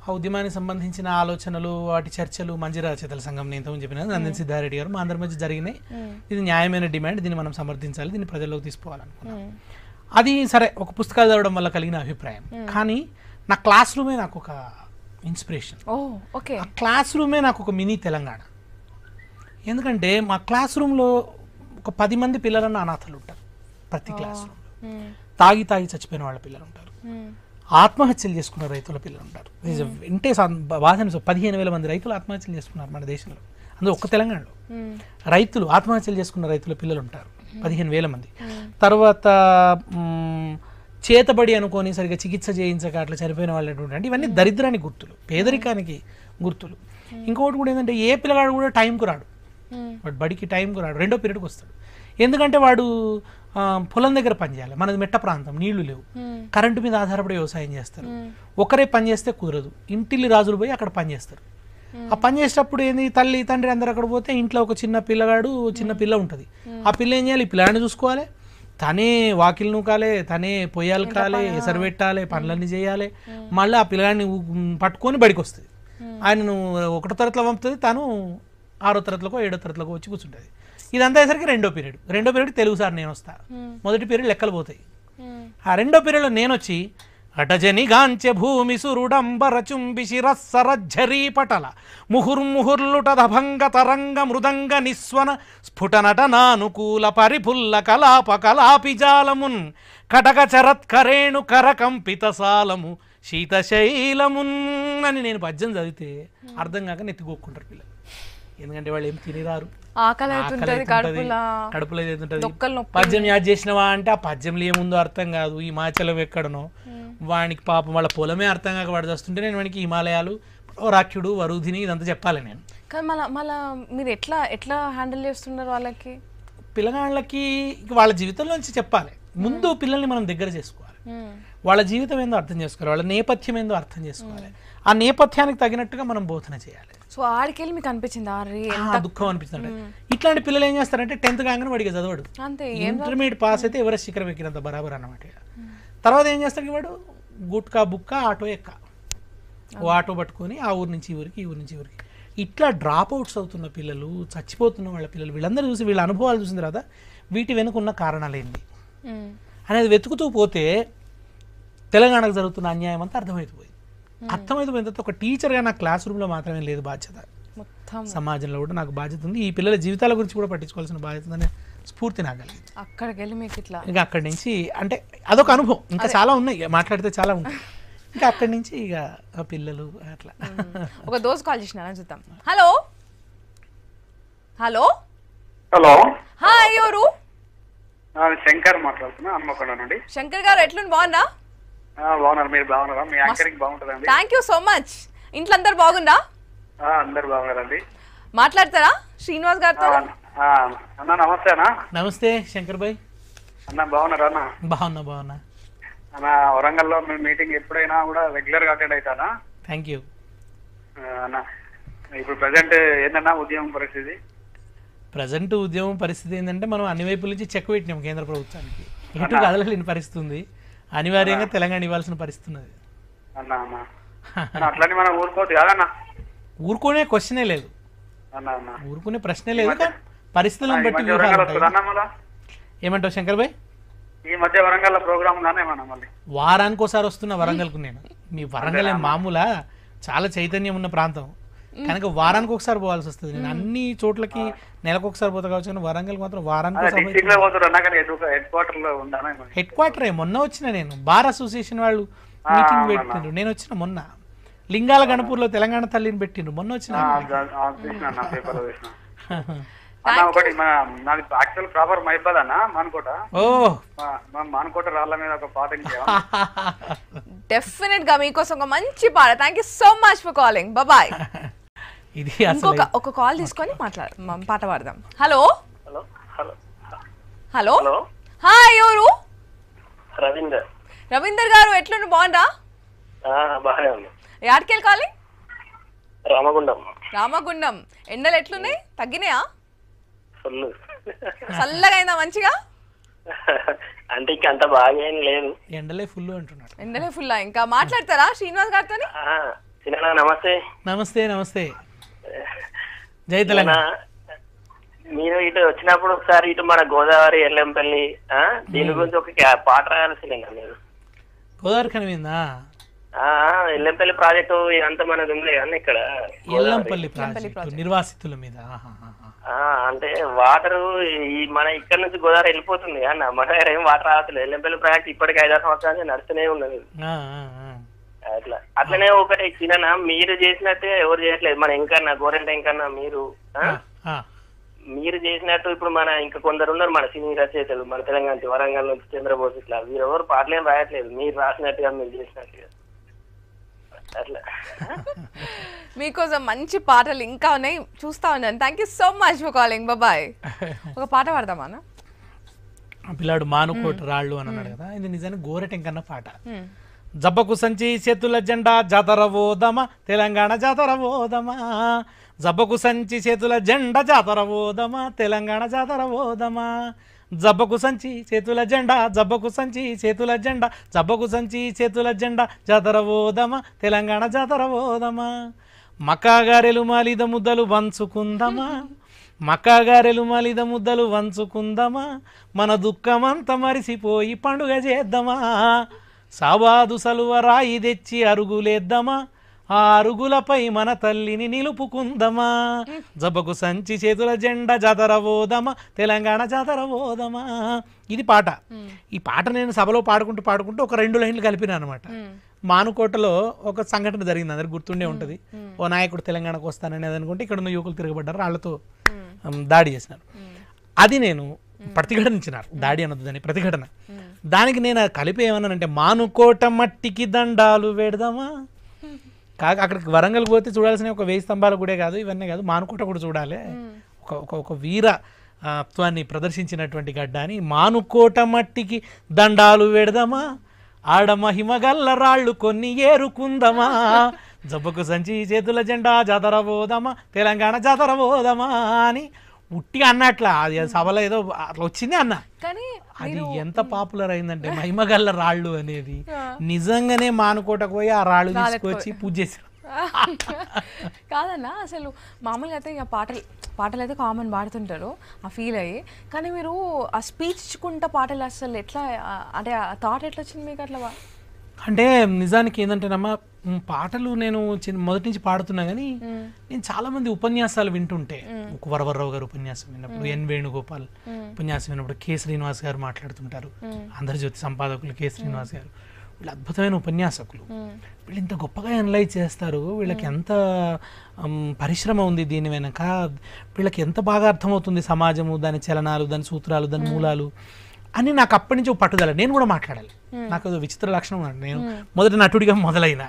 ఆ ఉద్యమానికి సంబంధించిన ఆలోచనలు వాటి చర్చలు మంజీరా చేతల సంఘం నేను చెప్పిన నందన్ సిద్ధారెడ్డి గారు మా అందరి మధ్య జరిగినాయి ఇది న్యాయమైన డిమాండ్ దీన్ని మనం సమర్థించాలి దీన్ని ప్రజల్లోకి తీసుకోవాలనుకున్నాం అది సరే ఒక పుస్తకాలు చదవడం వల్ల కలిగిన అభిప్రాయం కానీ నా క్లాస్ రూమే నాకు ఒక ఇన్స్పిరేషన్ ఓకే oh, ఆ క్లాస్ రూమే నాకు ఒక మినీ తెలంగాణ ఎందుకంటే మా క్లాస్ రూమ్లో ఒక పది మంది పిల్లలన్న అనాథలు ఉంటారు ప్రతి క్లాస్ oh, రూమ్లో hmm. తాగి తాగి చచ్చిపోయిన వాళ్ళ పిల్లలు ఉంటారు hmm. ఆత్మహత్యలు చేసుకున్న రైతుల పిల్లలు ఉంటారు వింటే hmm. బాధ పదిహేను వేల మంది రైతులు ఆత్మహత్యలు చేసుకున్నారు మన దేశంలో అందులో ఒక్క తెలంగాణలో రైతులు ఆత్మహత్యలు చేసుకున్న రైతుల పిల్లలు ఉంటారు పదిహేను వేల మంది తర్వాత చేతబడి అనుకొని సరిగా చికిత్స చేయించక అట్లా చనిపోయిన వాళ్ళు ఇవన్నీ దరిద్రానికి గుర్తులు పేదరికానికి గుర్తులు ఇంకొకటి కూడా ఏంటంటే ఏ పిల్లగాడు కూడా టైంకు రాడు వాడు బడికి టైంకు రాడు రెండో పీరియడ్కి వస్తాడు ఎందుకంటే వాడు పొలం దగ్గర పనిచేయాలి మనది మెట్ట ప్రాంతం నీళ్లు లేవు కరెంటు మీద ఆధారపడి వ్యవసాయం చేస్తారు ఒకరే పని చేస్తే కుదరదు ఇంటిల్లి రాజులు పోయి అక్కడ పని చేస్తారు ఆ పని చేసేటప్పుడు ఏంది తల్లి తండ్రి అందరు అక్కడ పోతే ఇంట్లో ఒక చిన్న పిల్లగాడు చిన్న పిల్ల ఉంటుంది ఆ పిల్ల ఏం చేయాలి ఈ పిల్లాడిని చూసుకోవాలి తనే వాకిల్ను కాలే తనే పొయ్యాలు కాలే ఎసరబెట్టాలి పనులన్నీ చేయాలి మళ్ళీ ఆ పిల్లగాడిని పట్టుకొని బడికి వస్తుంది ఆయనను ఒకటో తరగతిలో పంపుతుంది తను ఆరో తరగతిలో ఏడో తరగతిలో వచ్చి కూర్చుంటుంది ఇదంతా అయ్యేసరికి రెండో పీరియడ్ రెండో పీరియడ్ తెలుగు సార్ నేను వస్తా మొదటి పీరియడ్ లెక్కలు పోతాయి ఆ రెండో పీరియడ్లో నేను వచ్చి గాంచ భూమి చుంబి శిరస్సరీ పటల ముహుర్ముహుర్లుటదభంగ తరంగ మృదంగ నిస్వన స్ఫుటనటనానుకూల పరిపుల్ల కలాప జాలమున్ కటక చరత్కరేణు కరకంపిత సాలము శీతశైలమున్ అని నేను పద్యం చదివితే అర్థం కాక నెత్తిగోక్కుంటారు పిల్లలు ఎందుకంటే వాళ్ళు ఏం తినేదారు ఆకలి అవుతుంటది కడుపులో అవుతుంటది పద్యం యాడ్ చేసినవా అంటే ఆ పద్యంలో ఏముందో అర్థం కాదు హిమాచలం ఎక్కడనో వానికి పాపం వాళ్ళ పొలమే అర్థం కాక వాడు వస్తుంటే నేను వానికి హిమాలయాలు రాక్షుడు వరుధిని ఇదంతా చెప్పాలి నేను కానీ మళ్ళీ మళ్ళీ మీరు ఎట్లా ఎట్లా హ్యాండిల్ చేస్తున్నారు వాళ్ళకి పిల్లగాళ్ళకి వాళ్ళ జీవితంలోంచి చెప్పాలి ముందు పిల్లల్ని మనం దగ్గర చేసుకోవాలి వాళ్ళ జీవితం ఏందో అర్థం చేసుకోవాలి వాళ్ళ నేపథ్యం ఏందో అర్థం చేసుకోవాలి ఆ నేపథ్యానికి తగినట్టుగా మనం బోధన చేయాలి సో ఆడికెళ్ళి మీకు అనిపించిందా దుఃఖం అనిపిస్తుంది ఇట్లాంటి పిల్లలు ఏం చేస్తారంటే టెన్త్ కాగానే వాడికి చదవడు అంతే ఇంటర్మీడియట్ పాస్ అయితే ఎవరెస్ట్ శిఖరం ఎక్కినంత బరాబర్ అనమాట తర్వాత ఏం చేస్తాడు వాడు గుట్కా బుక్క ఆటో ఎక్క ఓ ఆటో పట్టుకొని ఆ ఊరి నుంచి ఊరికి ఈ ఊరి నుంచి ఊరికి ఇట్లా డ్రాప్ అవుట్స్ అవుతున్న పిల్లలు చచ్చిపోతున్న వాళ్ళ పిల్లలు వీళ్ళందరూ చూసి వీళ్ళ అనుభవాలు చూసిన తర్వాత వీటి వెనుకున్న కారణాలు ఏంటి అనేది వెతుకుతూ పోతే తెలంగాణకు జరుగుతున్న అన్యాయం అంతా అర్థమైపోయింది అర్థమైపోయిన ఒక టీచర్గా నా క్లాస్ రూమ్లో మాత్రమే లేదు బాధ్యత సమాజంలో కూడా నాకు బాధ్యత ఉంది ఈ పిల్లల జీవితాల గురించి కూడా పట్టించుకోవాల్సిన బాధ్యత ఉందనే స్ఫూర్తి నాకు అక్కడికి మీకు ఇట్లా ఇంకా అక్కడి నుంచి అంటే అదొక అనుభవం ఇంకా చాలా ఉన్నాయి మాట్లాడితే చాలా ఉంటాయి ఇంకా అక్కడి నుంచి ఇక పిల్లలు అట్లా ఒక దోస్ కాల్ చేసినా చూద్దాం హలో హలో హలో హాయ్ ఎవరు శంకర్ మాట్లాడుతున్నా అమ్మకొండ నుండి శంకర్ గారు ఎట్లుంది బాగున్నా బాగున్నారు మీరు బాగున్నారా మీ బాగుంటుందండి థ్యాంక్ యూ సో మచ్ ఇంట్లో అందరు అందరు బాగున్నారండి మాట్లాడతారా శ్రీనివాస్ గారితో నమస్తే నమస్తే శంకర్ భాయ్ అన్న బాగున్నారా బాగున్నా బాగున్నా అన్న వరంగల్లో మీ మీటింగ్ ఎప్పుడైనా కూడా రెగ్యులర్ గా అటెండ్ అవుతానా థ్యాంక్ యూ ఇప్పుడు ప్రజెంట్ ఏంటన్నా ఉద్యమం పరిస్థితి ప్రజెంట్ ఉద్యమం పరిస్థితి ఏంటంటే మనం అన్ని వైపుల నుంచి చెక్ పెట్టినాం కేంద్ర ప్రభుత్వానికి ఇటు కదలలేని పరిస్థితి ఉంది అనివార్యంగా తెలంగాణ ఇవ్వాల్సిన పరిస్థితి ఉన్నది ఊరుకునే క్వశ్చనే లేదు ఊరుకునే ప్రశ్నే లేదు పరిస్థితులను బట్టి ఏమంటావు శంకర్ భాయ్ ఈ మధ్య వరంగల్ ప్రోగ్రామ్ వారానికి ఒకసారి వస్తున్న కు నేను మీ వరంగల్ మామూలా చాలా చైతన్యం ఉన్న ప్రాంతం కనుక వారానికి ఒకసారి పోవాల్సి వస్తుంది నేను అన్ని చోట్లకి నెలకు ఒకసారి పోతా కావచ్చు కానీ వరంగల్ మాత్రం వారానికి హెడ్ క్వార్టర్ మొన్న వచ్చిన నేను బార్ అసోసియేషన్ వాళ్ళు మీటింగ్ పెట్టిండ్రు నేను వచ్చిన మొన్న లింగాల గణపూర్ లో తెలంగాణ తల్లిని పెట్టిండ్రు మొన్న వచ్చిన ప్రాపర్ రాళ్ళ డెఫినెట్ గా మీకోసం ఒక మంచి పాట thank you so much for calling bye ఇది ఇంకొక ఒక కాల్ తీసుకొని మాట్లాడ పాట పాడదాం హలో హలో హాయ్ ఎవరు రవీందర్ రవీందర్ గారు ఎట్లుండు బాగుందా యాడికెళ్ళి కాలి రామగుండం రామగుండం ఎండలు ఎట్లున్నాయి తగ్గినాయా చల్లగా మంచిగా అంటే ఇంకా అంత బాగా ఏం లేదు ఎండలే ఫుల్ అంటున్నాడు ఎండలే ఫుల్ ఇంకా మాట్లాడతారా శ్రీనివాస్ గారితో నమస్తే నమస్తే నమస్తే జై తెలంగాణ మీరు ఇటు వచ్చినప్పుడు ఒకసారి ఇటు మన గోదావరి ఎల్లంపల్లి దీని గురించి ఒక పాట రాయాల్సిందే మీరు గోదావరి కనిపిందా ఎల్లంపల్లి ప్రాజెక్టు ఇదంతా మనది ఉంది కానీ ఇక్కడ ఎల్లంపల్లి ప్రాజెక్టు నిర్వాసితుల మీద అంటే వాటర్ ఈ మన ఇక్కడ నుంచి గోదావరి వెళ్ళిపోతుంది అన్న మన దగ్గర ఏం వాటర్ రావట్లేదు ఎల్లంపల్లి ప్రాజెక్ట్ ఇప్పటికి ఐదారు సంవత్సరాలు నడుస్తూనే ఉన్నది అట్లా అట్లనే ఒకటే చిన్న మీరు చేసినట్టే ఎవరు చేయట్లేదు మన ఇంకన్నా గోరంటే ఇంకన్నా మీరు మీరు చేసినట్టు ఇప్పుడు మన ఇంకా కొందరు ఉన్నారు మన సినీ రచయితలు మన తెలంగాణ వరంగల్ నుంచి చంద్రబోస్ ఇట్లా మీరు ఎవరు పాటలేం రాయట్లేదు మీరు రాసినట్టుగా మీరు చేసినట్టుగా అట్లా మీకోసం మంచి పాటలు ఇంకా ఉన్నాయి చూస్తా ఉన్నాను thank you so much for calling bye bye ఒక పాట పాడదామా పిల్లాడు మానుకోటి రాళ్ళు అని అన్నాడు కదా ఇది నిజానికి గోరెటెంకన్న పాట జబ్బకు సంచి చేతుల జెండా జాతర ఓదమ తెలంగాణ జాతర ఓదమా జబ్బకు సంచి చేతుల జెండా జాతర ఓదమ తెలంగాణ జాతర ఓదమా జబ్బకు సంచి చేతుల జెండా జబ్బకు సంచి చేతుల జెండా జబ్బకు సంచి చేతుల జెండా జాతర ఓదమ తెలంగాణ జాతర ఓదమా మకాగారెలు మాలిద ముద్దలు వంచుకుందమా మకాగారెలు మాలిద ముద్దలు వంచుకుందమా మన దుఃఖమంతా మరిసిపోయి పండుగ చేద్దామా సవాదు సలువ రాయి తెచ్చి అరుగులేద్దమా ఆ అరుగులపై మన తల్లిని నిలుపుకుందమా జబకు సంచి చేతుల జెండ జతరవోదమా తెలంగాణ జతరవోదమా ఇది పాట ఈ పాట నేను సభలో పాడుకుంటూ పాడుకుంటూ ఒక రెండు లైన్లు కలిపినా అనమాట మానుకోటలో ఒక సంఘటన జరిగింది అందరికి గుర్తుండే ఉంటుంది ఓ నాయకుడు తెలంగాణకు వస్తాననేది అనుకుంటే ఇక్కడ ఉన్న యువకులు తిరగబడ్డారు వాళ్ళతో దాడి చేసినారు అది నేను ప్రతిఘటించినారు దాడి అనొద్దని ప్రతిఘటన దానికి నేను కలిపి ఏమన్నానంటే మానుకోట మట్టికి దండాలు పెడదామా కాక అక్కడికి వరంగల్ పోతే చూడాల్సిన ఒక వేయి స్తంభాల కూడా కాదు ఇవన్నీ కాదు మానుకోట కూడా చూడాలి ఒక ఒక ఒక వీర త్వాన్ని ప్రదర్శించినటువంటి గడ్డాని మానుకోట మట్టికి దండాలు పెడదామా ఆడ మహిమ గల్ల రాళ్ళు కొన్ని ఏరుకుందమా జబ్బకు సంచి చేతుల జెండా జాతర పోదమా తెలంగాణ జాతర పోదమా అని ఉట్టిగా అన్నట్ల అది సభలో ఏదో అట్లా వచ్చింది అన్న కానీ అది ఎంత పాపులర్ అయిందంటే మహిమగల్ల రాళ్ళు అనేది నిజంగానే మానుకోటకు పోయి ఆ రాళ్ళు తీసుకొచ్చి పూజ చేశారు కాదన్నా అసలు మామూలుగా అయితే ఇక పాటలు పాటలు అయితే కామన్ పాడుతుంటారు ఆ ఫీల్ అయ్యి కానీ మీరు ఆ స్పీచ్ ఇచ్చుకుంటా పాటలు అసలు ఎట్లా అంటే ఆ థాట్ ఎట్లా వచ్చింది మీకు అట్లా అంటే నిజానికి ఏంటంటే అమ్మా పాటలు నేను మొదటి నుంచి పాడుతున్నా కానీ నేను చాలా మంది ఉపన్యాసాలు వింటుంటే వరవర్రావు గారు ఉపన్యాసం విన్నప్పుడు ఎన్ వేణుగోపాల్ ఉపన్యాసం విన్నప్పుడు కె శ్రీనివాస్ గారు మాట్లాడుతుంటారు ఆంధ్రజ్యోతి సంపాదకులు కె శ్రీనివాస్ గారు వీళ్ళు అద్భుతమైన ఉపన్యాసకులు వీళ్ళు ఇంత గొప్పగా ఎనలైజ్ చేస్తారు వీళ్ళకి ఎంత పరిశ్రమ ఉంది దీని వెనక వీళ్ళకి ఎంత బాగా అర్థమవుతుంది సమాజము దాని చలనాలు దాని సూత్రాలు దాని మూలాలు అని నాకు అప్పటి నుంచి పట్టుదల నేను కూడా మాట్లాడాలి నాకు విచిత్ర లక్షణం నేను మొదటి నటుడిగా మొదలైన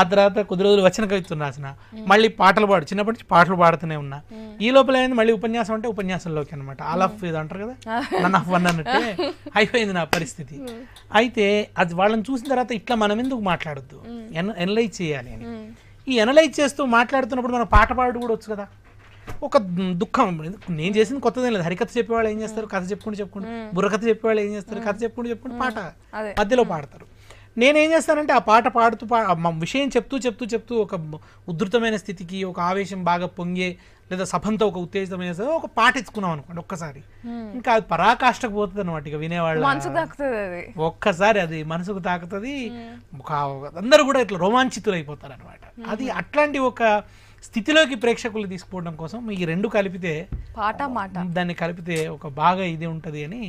ఆ తర్వాత కొద్ది రోజులు వచ్చిన కవిత్వం రాసిన మళ్ళీ పాటలు పాడు చిన్నప్పటి నుంచి పాటలు పాడుతూనే ఉన్నా ఈ లోపల అయింది మళ్ళీ ఉపన్యాసం అంటే ఉపన్యాసంలోకి అనమాట ఆల్ ఆఫ్ ఇది అంటారు కదా నన్ ఆఫ్ వన్ అన్నట్టే అయిపోయింది నా పరిస్థితి అయితే అది వాళ్ళని చూసిన తర్వాత ఇట్లా మనం ఎందుకు మాట్లాడద్దు ఎన్ ఎనలైజ్ చేయాలి అని ఈ ఎనలైజ్ చేస్తూ మాట్లాడుతున్నప్పుడు మనం పాట పాడు కూడా వచ్చు కదా ఒక దుఃఖం నేను చేసింది కొత్తది లేదు హరికథ చెప్పేవాళ్ళు ఏం చేస్తారు కథ చెప్పుకుంటూ చెప్పుకుంటూ బుర్రకథ చెప్పేవాళ్ళు ఏం చేస్తారు కథ చెప్పుకుంటూ చెప్పుకుంటూ పాట మధ్యలో పాడతారు నేనేం చేస్తానంటే ఆ పాట పాడుతూ పా విషయం చెప్తూ చెప్తూ చెప్తూ ఒక ఉధృతమైన స్థితికి ఒక ఆవేశం బాగా పొంగే లేదా సభంతో ఒక ఉత్తేజితమైన ఒక పాట ఇచ్చుకున్నాం అనుకోండి ఒక్కసారి ఇంకా అది పరాకాష్టకు పోతుంది అనమాట ఇక వినేవాళ్ళు ఒక్కసారి అది మనసుకు తాకుతుంది అందరూ కూడా ఇట్లా రోమాంచితులు అయిపోతారు అనమాట అది అట్లాంటి ఒక స్థితిలోకి ప్రేక్షకులు తీసుకుపోవడం కోసం ఈ రెండు కలిపితే పాట మాట దాన్ని కలిపితే ఒక బాగా ఇది ఉంటుంది అని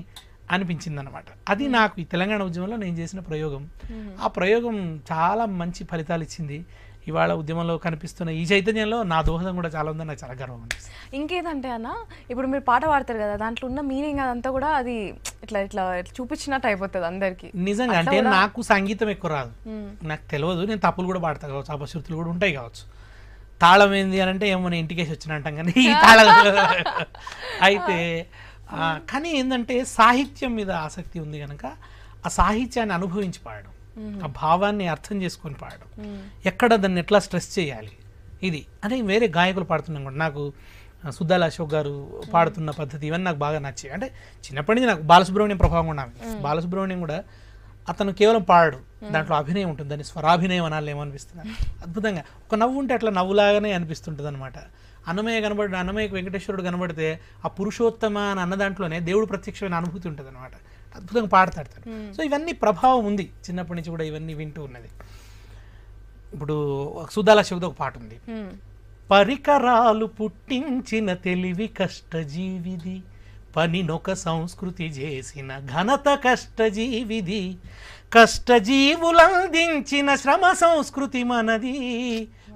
అనిపించింది అనమాట అది నాకు ఈ తెలంగాణ ఉద్యమంలో నేను చేసిన ప్రయోగం ఆ ప్రయోగం చాలా మంచి ఫలితాలు ఇచ్చింది ఇవాళ ఉద్యమంలో కనిపిస్తున్న ఈ చైతన్యంలో నా దోహదం కూడా చాలా ఉందని నాకు చాలా గర్వం ఇంకేదంటే అన్న ఇప్పుడు మీరు పాట పాడతారు కదా దాంట్లో ఉన్న మీనింగ్ అదంతా కూడా అది ఇట్లా ఇట్లా చూపించినట్టు అయిపోతుంది అందరికి నిజంగా అంటే నాకు సంగీతం ఎక్కువ రాదు నాకు తెలియదు నేను తప్పులు కూడా పాడతా కావచ్చు అపశృతులు కూడా ఉంటాయి కావచ్చు తాళం ఏంది అని అంటే ఏమో నేను ఇంటికేసి వచ్చిన అంటాం కానీ ఈ తాళం అయితే కానీ ఏంటంటే సాహిత్యం మీద ఆసక్తి ఉంది కనుక ఆ సాహిత్యాన్ని అనుభవించి పాడడం ఆ భావాన్ని అర్థం చేసుకొని పాడడం ఎక్కడ దాన్ని ఎట్లా స్ట్రెస్ చేయాలి ఇది అదే వేరే గాయకులు పాడుతున్నాం కూడా నాకు సుద్దాల అశోక్ గారు పాడుతున్న పద్ధతి ఇవన్నీ నాకు బాగా నచ్చాయి అంటే చిన్నప్పటి నుంచి నాకు బాలసుబ్రహ్మణ్యం ప్రభావం కూడా బాలసుబ్రహ్మణ్యం కూడా అతను కేవలం పాడడు Hmm. దాంట్లో అభినయం ఉంటుందని స్వరాభినయం అనాలి అనిపిస్తున్నారు అద్భుతంగా ఒక నవ్వు ఉంటే అట్లా నవ్వులాగానే అనిపిస్తుంటుంది అనమాట అన్నమయ్య కనబడి అన్నమయ్య వెంకటేశ్వరుడు కనబడితే ఆ పురుషోత్తమ అని అన్న దాంట్లోనే దేవుడు ప్రత్యక్షమైన అనుభూతి ఉంటుంది అనమాట అద్భుతంగా పాడతాడతాడు hmm. సో ఇవన్నీ ప్రభావం ఉంది చిన్నప్పటి నుంచి కూడా ఇవన్నీ వింటూ ఉన్నది ఇప్పుడు సుధాల శివుడు ఒక పాట ఉంది hmm. పరికరాలు పుట్టించిన తెలివి కష్టజీవిది పనినొక సంస్కృతి చేసిన ఘనత కష్టజీవిది కష్టజీవులందించిన శ్రమ సంస్కృతి మనది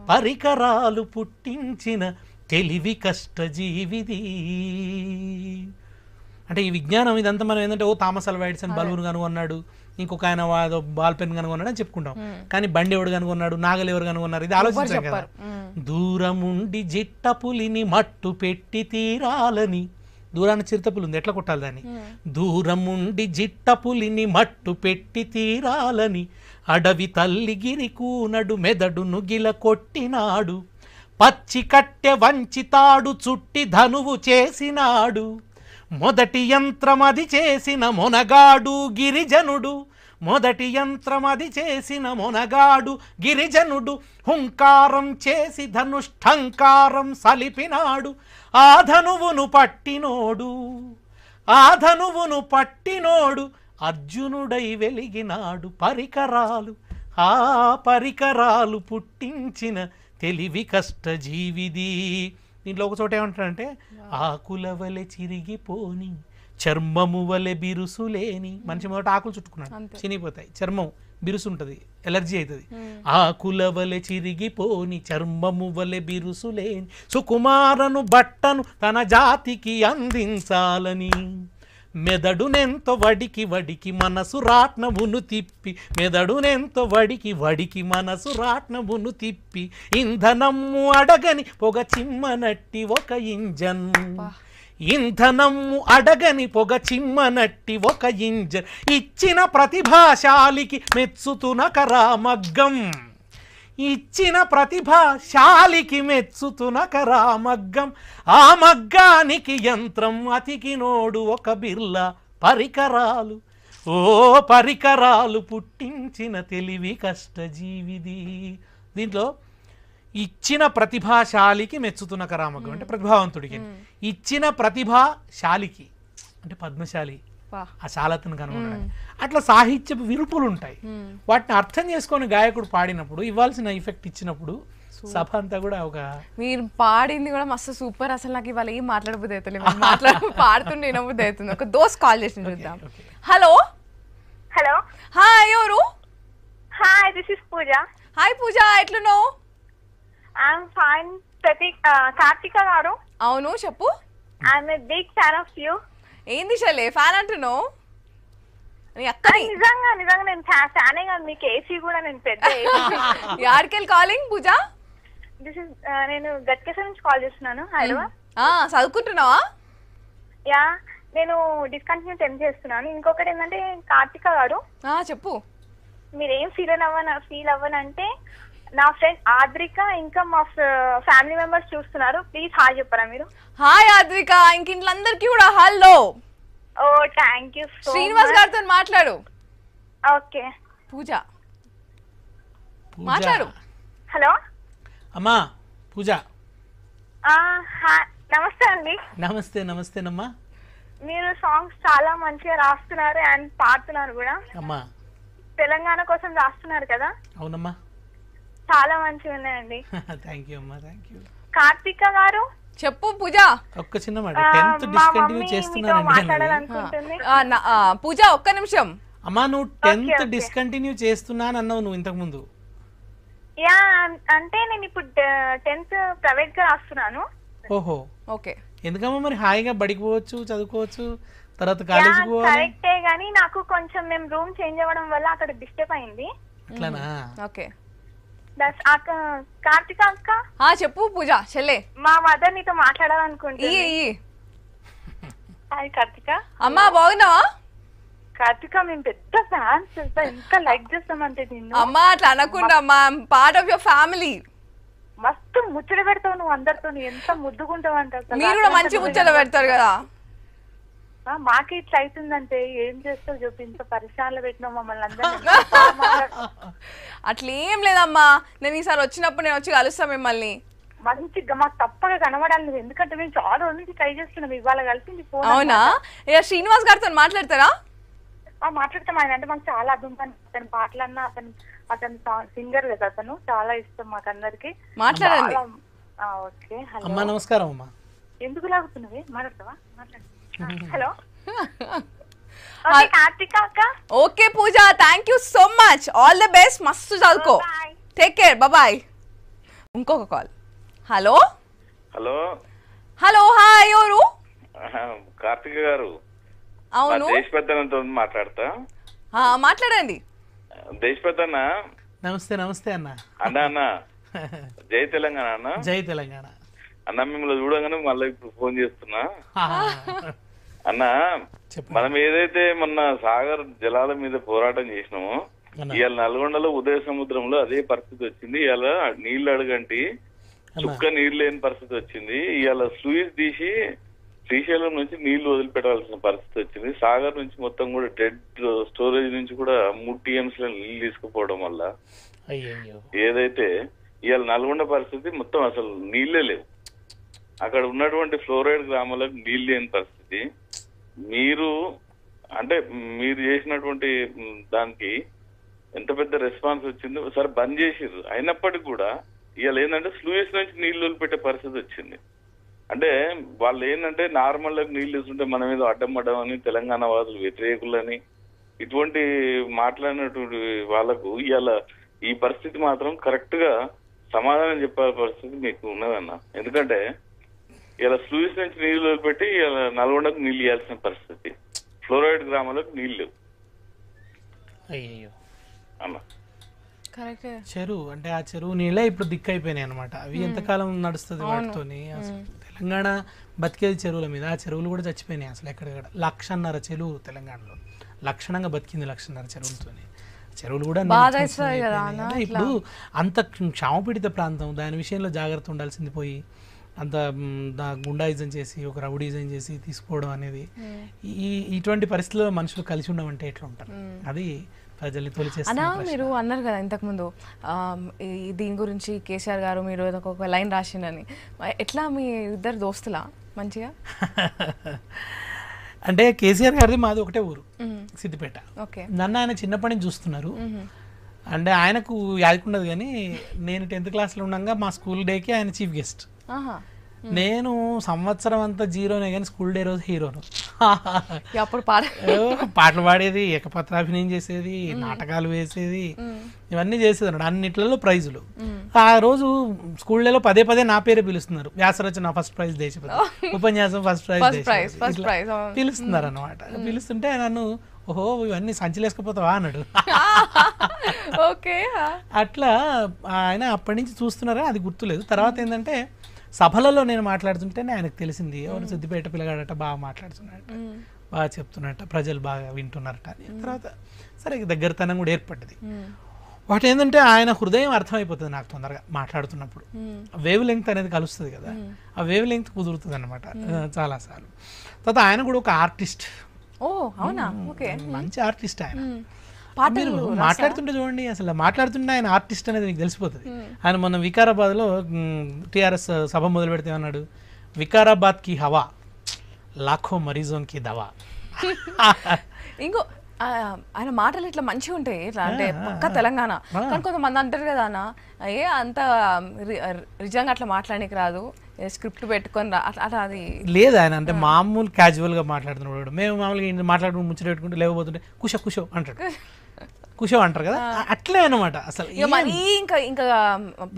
పరికరాలు పుట్టించిన తెలివి కష్టజీవిది అంటే ఈ విజ్ఞానం ఇదంతా మనం ఏంటంటే ఓ థామస్ అల్వైడ్స్ అని బల్బును కనుగొన్నాడు ఇంకొక ఆయన బాల్ పెన్ కనుగొన్నాడు అని చెప్పుకుంటాం కానీ బండి ఎవడు కనుగొన్నాడు నాగలు ఎవరు కనుగొన్నారు ఇది ఆలోచించారు కదా దూరముండి పులిని మట్టు పెట్టి తీరాలని దూరాన చిరుతపులు ఉంది ఎట్లా కొట్టాలి దాన్ని దూరముండి జిట్టపులిని మట్టు పెట్టి తీరాలని అడవి తల్లి గిరికూనడు మెదడు నుగిల కొట్టినాడు పచ్చి కట్టె వంచితాడు చుట్టి ధనువు చేసినాడు మొదటి యంత్రం అది చేసిన మొనగాడు గిరిజనుడు మొదటి యంత్రమది చేసిన మొనగాడు గిరిజనుడు హుంకారం చేసి ధనుష్ఠంకారం సలిపినాడు ఆ ధనువును పట్టినోడు ఆ ధనువును పట్టినోడు అర్జునుడై వెలిగినాడు పరికరాలు ఆ పరికరాలు పుట్టించిన తెలివి కష్టజీవిది దీంట్లో ఒక చోట ఏమంటారంటే ఆకులవలె చిరిగిపోని చర్మము వలె లేని మనిషి మొదట ఆకులు చుట్టుకున్నాడు చినిగిపోతాయి చర్మం ఉంటుంది ఎలర్జీ అవుతుంది ఆకుల వలె చిరిగిపోని చర్మము వలె లేని సుకుమారను బట్టను తన జాతికి అందించాలని మెదడునెంత వడికి వడికి మనసు రాట్నమును తిప్పి మెదడునెంతో వడికి వడికి మనసు రాట్నమును తిప్పి ఇంధనము అడగని పొగ చిమ్మనట్టి ఒక ఇంజన్ ఇంధనము అడగని పొగ చిమ్మనట్టి ఒక ఇంజన్ ఇచ్చిన ప్రతిభాశాలికి మెచ్చుతునక రామగ్గం ఇచ్చిన ప్రతిభాశాలికి మెచ్చుతునక రామగ్గం ఆ మగ్గానికి యంత్రం అతికినోడు ఒక బిర్ల పరికరాలు ఓ పరికరాలు పుట్టించిన తెలివి కష్టజీవిది దీంట్లో ఇచ్చిన ప్రతిభాశాలికి మెచ్చుతున్న కరామకం అంటే ప్రతిభావంతుడికి ఇచ్చిన ప్రతిభాశాలికి అంటే పద్మశాలి ఆ శాలతను కనుగొనడం అట్లా సాహిత్య విరుపులు ఉంటాయి వాటిని అర్థం చేసుకొని గాయకుడు పాడినప్పుడు ఇవ్వాల్సిన ఇఫెక్ట్ ఇచ్చినప్పుడు సభ అంతా కూడా ఒక మీరు పాడింది కూడా మస్తు సూపర్ అసలు నాకు ఇవాళ ఏం మాట్లాడబుద్ది అవుతలేదు పాడుతుంటే అవుతుంది ఒక దోస్ కాల్ చేసి చూద్దాం హలో హలో హాయ్ ఎవరు hi this is Pooja hi Pooja ఎట్లున్నావు ఐఎమ్ ఫైన్ ప్రతీక్ కార్తిక గారు అవును చెప్పు I'm a big fan of you ఏంది షలే ఫ్యాన్ అంటున్నావు నీ నిజంగా నిజంగా నేను ఫ్యానే కాదు మీకు ఏసీ కూడా నేను పెద్ద యార్కెల్ calling Pooja this is uh, నేను గట్కేసర్ నుంచి కాల్ చేస్తున్నాను హలో చదువుకుంటున్నావా యా నేను డిస్కంటిన్యూ టెంప్ చేస్తున్నాను ఇంకొకటి ఏంటంటే కార్తిక గారు చెప్పు మీరేం ఫీల్ అవ్వన ఫీల్ అవ్వనంటే నా ఫ్రెండ్ ఆద్రిక ఇంకా మా ఫ్యామిలీ మెంబర్స్ చూస్తున్నారు ప్లీజ్ హాయ్ చెప్పరా మీరు హాయ్ ఆద్రిక ఇంక ఇంట్లందరికీ కూడా hello oh thank you Srinivas గారితో మాట్లాడు ఓకే పూజ మాట్లాడు హలో అమ్మా పూజ నమస్తే అండి నమస్తే నమస్తే అమ్మా మీరు సాంగ్స్ చాలా మంచిగా రాస్తున్నారు అండ్ పాడుతున్నారు కూడా అమ్మా తెలంగాణ కోసం రాస్తున్నారు కదా అవునమ్మా చాలా మంచిగా ఉన్నాయండి థ్యాంక్ యూ అమ్మా థ్యాంక్ యూ కార్తిక గారు చెప్పు పూజ ఒక్క చిన్న మాట టెన్త్ డిస్కంటిన్యూ చేస్తున్నాను పూజ ఒక్క నిమిషం అమ్మా నువ్వు టెన్త్ డిస్కంటిన్యూ చేస్తున్నాను అన్నావు నువ్వు ఇంతకు ముందు యా అంటే నేను ఇప్పుడు టెన్త్ ప్రైవేట్ గా రాస్తున్నాను ఓహో ఓకే ఎందుకమ్మా మరి హాయిగా బడికి పోవచ్చు చదువుకోవచ్చు తర్వాత కాలేజీ పోవాలి కరెక్టే గానీ నాకు కొంచెం మేము రూమ్ చేంజ్ అవ్వడం వల్ల అక్కడ డిస్టర్బ్ అయింది అట్లానా ఓకే కార్తిక అక్క ఆ చెప్పు పూజ చెల్లే మా మదర్ నీతో మాట్లాడాలనుకుంటుంది హాయ్ కార్తిక అమ్మా బాగున్నావా కార్తిక మేము పెద్ద ఫ్యాన్స్ ఎంత లైక్ చేస్తామంటే నిన్ను అమ్మా అట్లా అనకుండా మా పార్ట్ ఆఫ్ యువర్ ఫ్యామిలీ మస్తు ముచ్చట పెడతావు నువ్వు అందరితో ఎంత ముద్దుకుంటావు అంటే మీరు కూడా మంచి ముచ్చట పెడతారు కదా మాకే ఇట్లా అవుతుందంటే ఏం చేస్తావు చెప్పి ఇంత పరిశ్రమలో పెట్టినావు మమ్మల్ని అందరినీ అట్లేం లేదమ్మా నేను ఈసారి వచ్చినప్పుడు నేను వచ్చి కలుస్తా మిమ్మల్ని మంచిగా మాకు తప్పగా కనబడాలి ఎందుకంటే మేము చాలా రోజుల నుంచి ట్రై చేస్తున్నాం ఇవాళ కలిసింది ఫోన్ అవునా ఇక శ్రీనివాస్ గారితో మాట్లాడతారా మాట్లాడతాం ఆయన అంటే మాకు చాలా అభిమానం అతని పాటలన్నా అతను అతను సింగర్ కదా అతను చాలా ఇష్టం మాకు అందరికి మాట్లాడండి ఓకే హలో నమస్కారం అమ్మా ఎందుకు లాగుతున్నవి మాట్లాడతావా మాట్లాడు hello okay Pooja thank you so much all the best మస్తు చదువుకో టేక్ కేర్ బాయ్ ఇంకొక call hello hello hello hi ఎవరు కార్తిక్ గారు అవును దేశపెద్దనంతో మాట్లాడతా మాట్లాడండి దేశపెద్దన్న నమస్తే నమస్తే అన్న అన్న అన్న జై తెలంగాణ అన్న జై తెలంగాణ అన్న మిమ్మల్ని చూడగానే మళ్ళీ ఇప్పుడు ఫోన్ చేస్తున్నా అన్న మనం ఏదైతే మొన్న సాగర్ జలాల మీద పోరాటం చేసినామో ఇవాళ నల్గొండలో ఉదయ సముద్రంలో అదే పరిస్థితి వచ్చింది ఇవాళ నీళ్లు అడగంటి చుక్క నీళ్లు లేని పరిస్థితి వచ్చింది ఇవాళ స్లూయిస్ తీసి శ్రీశైలం నుంచి నీళ్లు వదిలిపెట్టాల్సిన పరిస్థితి వచ్చింది సాగర్ నుంచి మొత్తం కూడా డెడ్ స్టోరేజ్ నుంచి కూడా మూడు టీఎంస్ నీళ్లు తీసుకుపోవడం వల్ల ఏదైతే ఇవాళ నల్గొండ పరిస్థితి మొత్తం అసలు నీళ్లే లేవు అక్కడ ఉన్నటువంటి ఫ్లోరైడ్ గ్రామాలకు నీళ్ళు లేని పరిస్థితి మీరు అంటే మీరు చేసినటువంటి దానికి ఎంత పెద్ద రెస్పాన్స్ వచ్చిందో ఒకసారి బంద్ చేసిర్రు అయినప్పటికీ కూడా ఇవాళ ఏంటంటే స్లూయిస్ నుంచి నీళ్లు పెట్టే పరిస్థితి వచ్చింది అంటే వాళ్ళు ఏంటంటే నార్మల్ నీళ్లు ఇస్తుంటే మనం ఏదో అడ్డం అని తెలంగాణ వాళ్ళు వ్యతిరేకులని ఇటువంటి మాట్లాడినటువంటి వాళ్ళకు ఇవాళ ఈ పరిస్థితి మాత్రం కరెక్ట్ గా సమాధానం చెప్పే పరిస్థితి మీకు ఉన్నదన్న ఎందుకంటే ఇలా స్లూయిస్ నుంచి నీళ్లు పెట్టి ఇలా నల్గొండకు నీళ్లు ఇవ్వాల్సిన పరిస్థితి ఫ్లోరైడ్ గ్రామాలకు నీళ్ళు అయ్యో అమ్మా చెరువు అంటే ఆ చెరువు నీళ్ళే ఇప్పుడు దిక్కు అయిపోయినాయి అనమాట అవి ఎంతకాలం నడుస్తుంది వాటితోని తెలంగాణ బతికేది చెరువుల మీద ఆ చెరువులు కూడా చచ్చిపోయినాయి అసలు ఎక్కడెక్కడ లక్షన్నర చెరువు తెలంగాణలో లక్షణంగా బతికింది లక్షన్నర చెరువులతో చెరువులు కూడా ఇప్పుడు అంత క్షామపీడిత ప్రాంతం దాని విషయంలో జాగ్రత్త ఉండాల్సింది పోయి అంత గుండాయిజం చేసి ఒక రౌడీజం చేసి తీసుకోవడం అనేది ఈ ఇటువంటి పరిస్థితుల్లో మనుషులు కలిసి అంటే ఎట్లా ఉంటారు అది ప్రజల్ని తొలిచేస్తున్నా మీరు అన్నారు కదా ఇంతకుముందు దీని గురించి కేసీఆర్ గారు మీరు ఒక లైన్ రాసిండని ఎట్లా మీ ఇద్దరు దోస్తులా మంచిగా అంటే కేసీఆర్ గారిది మాది ఒకటే ఊరు సిద్దిపేట ఓకే నన్ను ఆయన చిన్నప్పటి నుంచి చూస్తున్నారు అంటే ఆయనకు యాదకుండదు కానీ నేను టెన్త్ క్లాస్లో ఉండగా మా స్కూల్ డేకి ఆయన చీఫ్ గెస్ట్ నేను సంవత్సరం అంతా జీరోనే కానీ స్కూల్ డే రోజు హీరోను అప్పుడు పాటలు పాడేది ఏకపత్రాభినయం చేసేది నాటకాలు వేసేది ఇవన్నీ చేసేది అన్నాడు అన్నిట్లలో ప్రైజులు ఆ రోజు స్కూల్ డేలో పదే పదే నా పేరే పిలుస్తున్నారు వ్యాసరచన ఫస్ట్ ప్రైజ్ దేశ ఉపన్యాసం ఫస్ట్ ప్రైజ్ పిలుస్తున్నారు అనమాట పిలుస్తుంటే నన్ను ఓహో ఇవన్నీ సంచలేసుకుపోతావా అన్నాడు ఓకే అట్లా ఆయన అప్పటి నుంచి చూస్తున్నారా అది గుర్తులేదు తర్వాత ఏంటంటే సభలలో నేను మాట్లాడుతుంటేనే ఆయనకు తెలిసింది ఎవరు సిద్దిపేట పిల్లగాడట బాగా మాట్లాడుతున్నట్ట బాగా చెప్తున్నట్ట ప్రజలు బాగా వింటున్నారట అని తర్వాత సరే దగ్గరతనం కూడా ఏర్పడ్డది వాటి ఏంటంటే ఆయన హృదయం అర్థమైపోతుంది నాకు తొందరగా మాట్లాడుతున్నప్పుడు వేవ్ లెంగ్త్ అనేది కలుస్తుంది కదా ఆ వేవ్ లెంగ్త్ కుదురుతుంది అనమాట చాలాసార్లు తర్వాత ఆయన కూడా ఒక ఆర్టిస్ట్ ఓ అవునా మంచి ఆర్టిస్ట్ ఆయన పాటలు మాట్లాడుతుంటే చూడండి అసలు మాట్లాడుతుంటే ఆయన ఆర్టిస్ట్ అనేది మీకు తెలిసిపోతుంది ఆయన మొన్న వికారాబాద్లో టీఆర్ఎస్ సభ మొదలు పెడితే అన్నాడు వికారాబాద్ కి హవా లాఖో మరీజోన్ కి దవా ఇంకో ఆయన మాటలు ఇట్లా మంచిగా ఉంటాయి ఇట్లా అంటే పక్క తెలంగాణ కానీ కొంతమంది అంటారు కదా అన్న ఏ అంత నిజంగా అట్లా మాట్లాడడానికి రాదు స్క్రిప్ట్ పెట్టుకొని అలా అది లేదు ఆయన అంటే మామూలు క్యాజువల్గా మాట్లాడుతున్నాడు మేము మామూలుగా మాట్లాడుకుని ముచ్చట పెట్టుకుంటూ లేకపోతుంటే కుష కుషో అంటాడు కుషో అంటారు కదా అట్లే అనమాట అసలు ఇంకా ఇంకా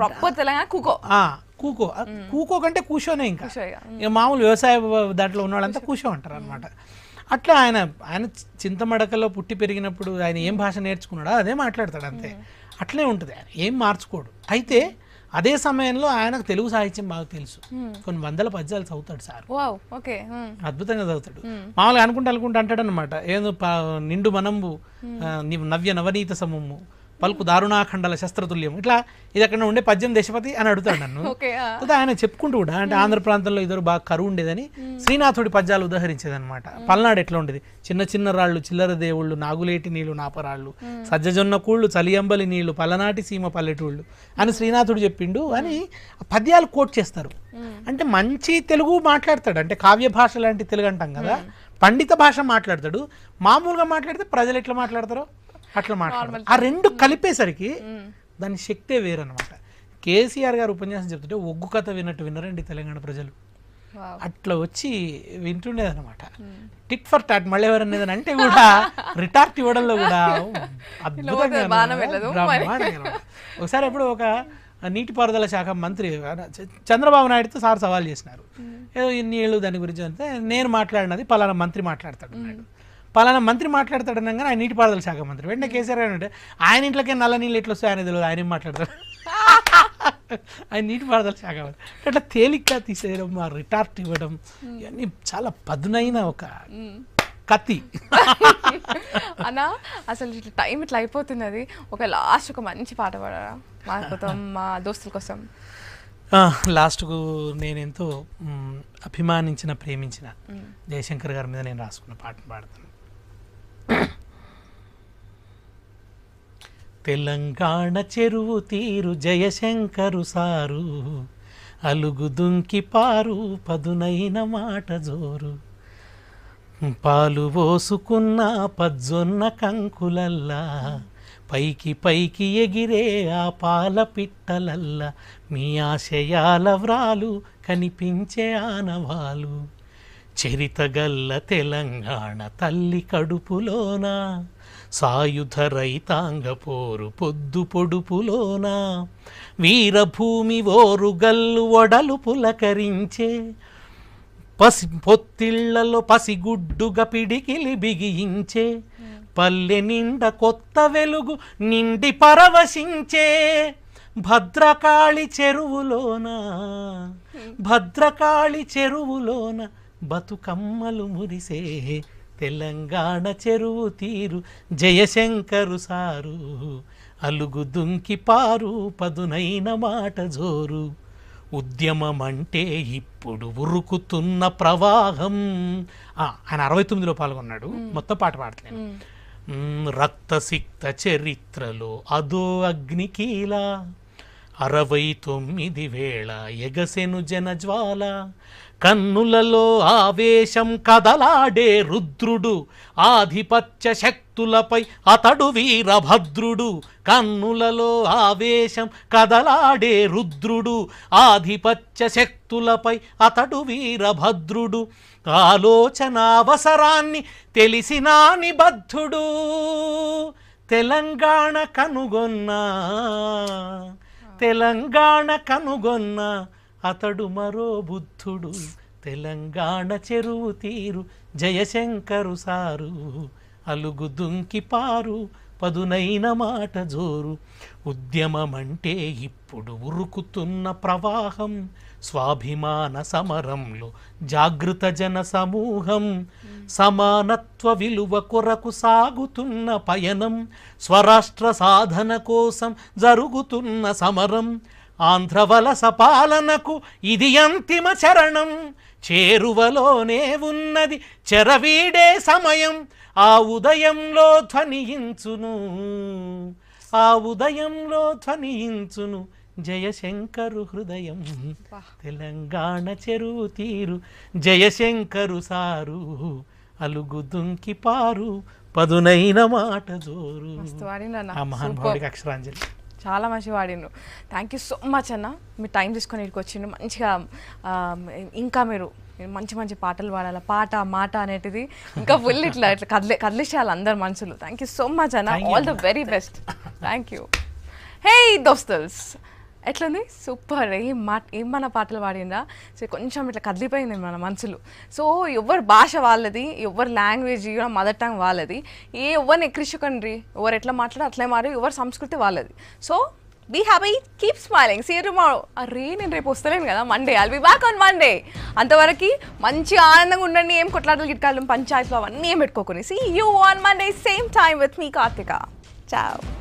ప్రాపర్ తెలంగాణ కుకో కూకో కూకో కంటే కూషోనే ఇంకా ఇక మామూలు వ్యవసాయ దాంట్లో ఉన్నవాళ్ళంతా కూషో అంటారు అనమాట అట్లా ఆయన ఆయన చింతమడకలో పుట్టి పెరిగినప్పుడు ఆయన ఏం భాష నేర్చుకున్నాడో అదే మాట్లాడతాడు అంతే అట్లే ఉంటుంది ఆయన ఏం మార్చుకోడు అయితే అదే సమయంలో ఆయనకు తెలుగు సాహిత్యం బాగా తెలుసు కొన్ని వందల పద్యాలు చదువుతాడు సార్ ఓకే అద్భుతంగా చదువుతాడు మామూలుగా అనుకుంటా అనుకుంటా అంటాడు అనమాట ఏదో నిండు మనంబు నవ్య నవనీత సమము పలుకు దారుణాఖండల శస్త్రతుల్యం ఇట్లా ఇది అక్కడ ఉండే పద్యం దేశపతి అని అడుగుతాడు నన్ను ఆయన చెప్పుకుంటూ కూడా అంటే hmm. ఆంధ్ర ప్రాంతంలో ఇద్దరు బాగా కరువు ఉండేదని hmm. శ్రీనాథుడి పద్యాలు అనమాట hmm. పల్నాడు ఎట్లా ఉండేది చిన్న చిన్న రాళ్ళు చిల్లర దేవుళ్ళు నాగులేటి నీళ్లు నాపరాళ్ళు సజ్జజొన్న కూళ్ళు చలియంబలి నీళ్లు పలనాటి సీమ పల్లెటూళ్ళు అని శ్రీనాథుడు చెప్పిండు అని పద్యాలు కోట్ చేస్తారు అంటే మంచి తెలుగు మాట్లాడతాడు అంటే కావ్య భాష లాంటి తెలుగు అంటాం కదా పండిత భాష మాట్లాడతాడు మామూలుగా మాట్లాడితే ప్రజలు ఎట్లా మాట్లాడతారో అట్లా మాట్లాడాలి ఆ రెండు కలిపేసరికి దాని శక్తే వేరనమాట కేసీఆర్ గారు ఉపన్యాసం చెప్తుంటే ఒగ్గు కథ విన్నట్టు విన్నారండి తెలంగాణ ప్రజలు అట్లా వచ్చి వింటుండేది అనమాట టిట్ ఫర్ టాట్ మళ్ళీ ఎవరనేది అంటే కూడా రిటార్ట్ ఇవ్వడంలో కూడా అద్భుతంగా ఒకసారి ఎప్పుడు ఒక నీటిపారుదల శాఖ మంత్రి చంద్రబాబు నాయుడుతో సార్ సవాల్ చేసినారు ఏదో ఇన్ని ఏళ్ళు దాని గురించి అంటే నేను మాట్లాడినది పలానా మంత్రి మాట్లాడతాడు పలానా మంత్రి మాట్లాడతాడు అనగానే ఆయన నీటిపారుదల శాఖ మంత్రి వెంటనే hmm. కేసీఆర్ గారు అంటే ఆయన ఇంట్లోకే నల్ల నీళ్ళు ఎట్లా వస్తాయి ఆయన తెలియదు ఆయన మాట్లాడతాడు ఆయన నీటిపారుదల శాఖ మంత్రి అట్లా తేలిగ్గా తీసేయడం ఆ రిటార్ట్ ఇవ్వడం hmm. ఇవన్నీ చాలా పదునైన ఒక hmm. కత్తి అన్నా అసలు ఇట్లా టైం ఇట్లా అయిపోతుంది అది ఒక లాస్ట్ ఒక మంచి పాట పాడారా మా కోసం మా దోస్తుల కోసం లాస్ట్కు నేనెంతో అభిమానించిన ప్రేమించిన జయశంకర్ గారి మీద నేను రాసుకున్న పాటను పాడతాను తెలంగాణ చెరువు తీరు జయశంకరు సారు అలుగు దుంకి పారు పదునైన మాట జోరు పాలు పోసుకున్న పజ్జొన్న కంకులల్లా పైకి పైకి ఎగిరే ఆ పాల పిట్టలల్లా మీ ఆశయాల వ్రాలు కనిపించే ఆనవాలు చరితగల్ల తెలంగాణ తల్లి కడుపులోన సాయుధ రైతాంగ పోరు పొద్దు పొడుపులోన వీరభూమి ఓరుగల్లు ఒడలు పులకరించే పసి పొత్తిళ్లలో పసిగుడ్డుగా పిడికిలి బిగించే పల్లె నిండ కొత్త వెలుగు నిండి పరవశించే భద్రకాళి చెరువులోన భద్రకాళి చెరువులోన బతుకమ్మలు మురిసే తెలంగాణ చెరువు తీరు జయశంకరు సారు అలుగు దుంకి పారు పదునైన మాట జోరు అంటే ఇప్పుడు ఉరుకుతున్న ప్రవాహం ఆయన అరవై తొమ్మిదిలో పాల్గొన్నాడు మొత్తం పాట పాడలేను రక్తసిక్త చరిత్రలో అదో అగ్నికీలా అరవై తొమ్మిది వేళ ఎగసెను జన జ్వాల కన్నులలో ఆవేశం కదలాడే రుద్రుడు ఆధిపత్య శక్తులపై అతడు వీరభద్రుడు కన్నులలో ఆవేశం కదలాడే రుద్రుడు ఆధిపత్య శక్తులపై అతడు వీరభద్రుడు ఆలోచన అవసరాన్ని తెలిసినా నిబద్ధుడు తెలంగాణ కనుగొన్న తెలంగాణ కనుగొన్న అతడు మరో బుద్ధుడు తెలంగాణ చెరువు తీరు జయశంకరు సారు అలుగు దుంకి పారు పదునైన మాట జోరు ఉద్యమమంటే ఇప్పుడు ఉరుకుతున్న ప్రవాహం స్వాభిమాన సమరంలో జాగృత జన సమూహం సమానత్వ విలువ కొరకు సాగుతున్న పయనం స్వరాష్ట్ర సాధన కోసం జరుగుతున్న సమరం ఆంధ్రవలస పాలనకు ఇది అంతిమ చరణం చేరువలోనే ఉన్నది చెరవీడే సమయం ఆ ఉదయంలో ధ్వనియించును ఆ ఉదయంలో ధ్వనియించును జయశంకరు హృదయం తెలంగాణ చెరువు తీరు జయశంకరు సారు అలుగు దుంకి పారు పదునైన మాట జోరు ఆ మహానుభావుడికి అక్షరాంజలి చాలా మంచిగా వాడిను థ్యాంక్ యూ సో మచ్ అన్న మీరు టైం తీసుకొని ఇక్కడికి వచ్చిండు మంచిగా ఇంకా మీరు మంచి మంచి పాటలు పాడాలి పాట మాట అనేటిది ఇంకా ఫుల్ ఇట్లా ఇట్లా కదిలే కదిలిసేయాలి అందరు మనుషులు థ్యాంక్ యూ సో మచ్ అన్న all the very best thank you hey దోస్తల్స్ ఎట్లుంది సూపర్ ఏం మా ఏం మన పాటలు పాడిందా సో కొంచెం ఇట్లా కదిలిపోయింది మన మనసులు సో ఎవరి భాష వాళ్ళది ఎవరి లాంగ్వేజ్ కూడా మదర్ టంగ్ వాళ్ళది ఏ ఎవరిని ఎక్కిరించుకోండి ఎవరు ఎట్లా మాట్లాడో అట్లే మారు ఎవరి సంస్కృతి వాళ్ళది so be happy keep smiling see మా అరే నేను రేపు వస్తలేను కదా Monday I'll be back on Monday అంతవరకు మంచి ఆనందంగా ఉండండి ఏం కొట్లాటలు గిట్కాలు పంచాయతీలు అవన్నీ ఏం పెట్టుకోకుని see you on Monday same time with me Karthika chow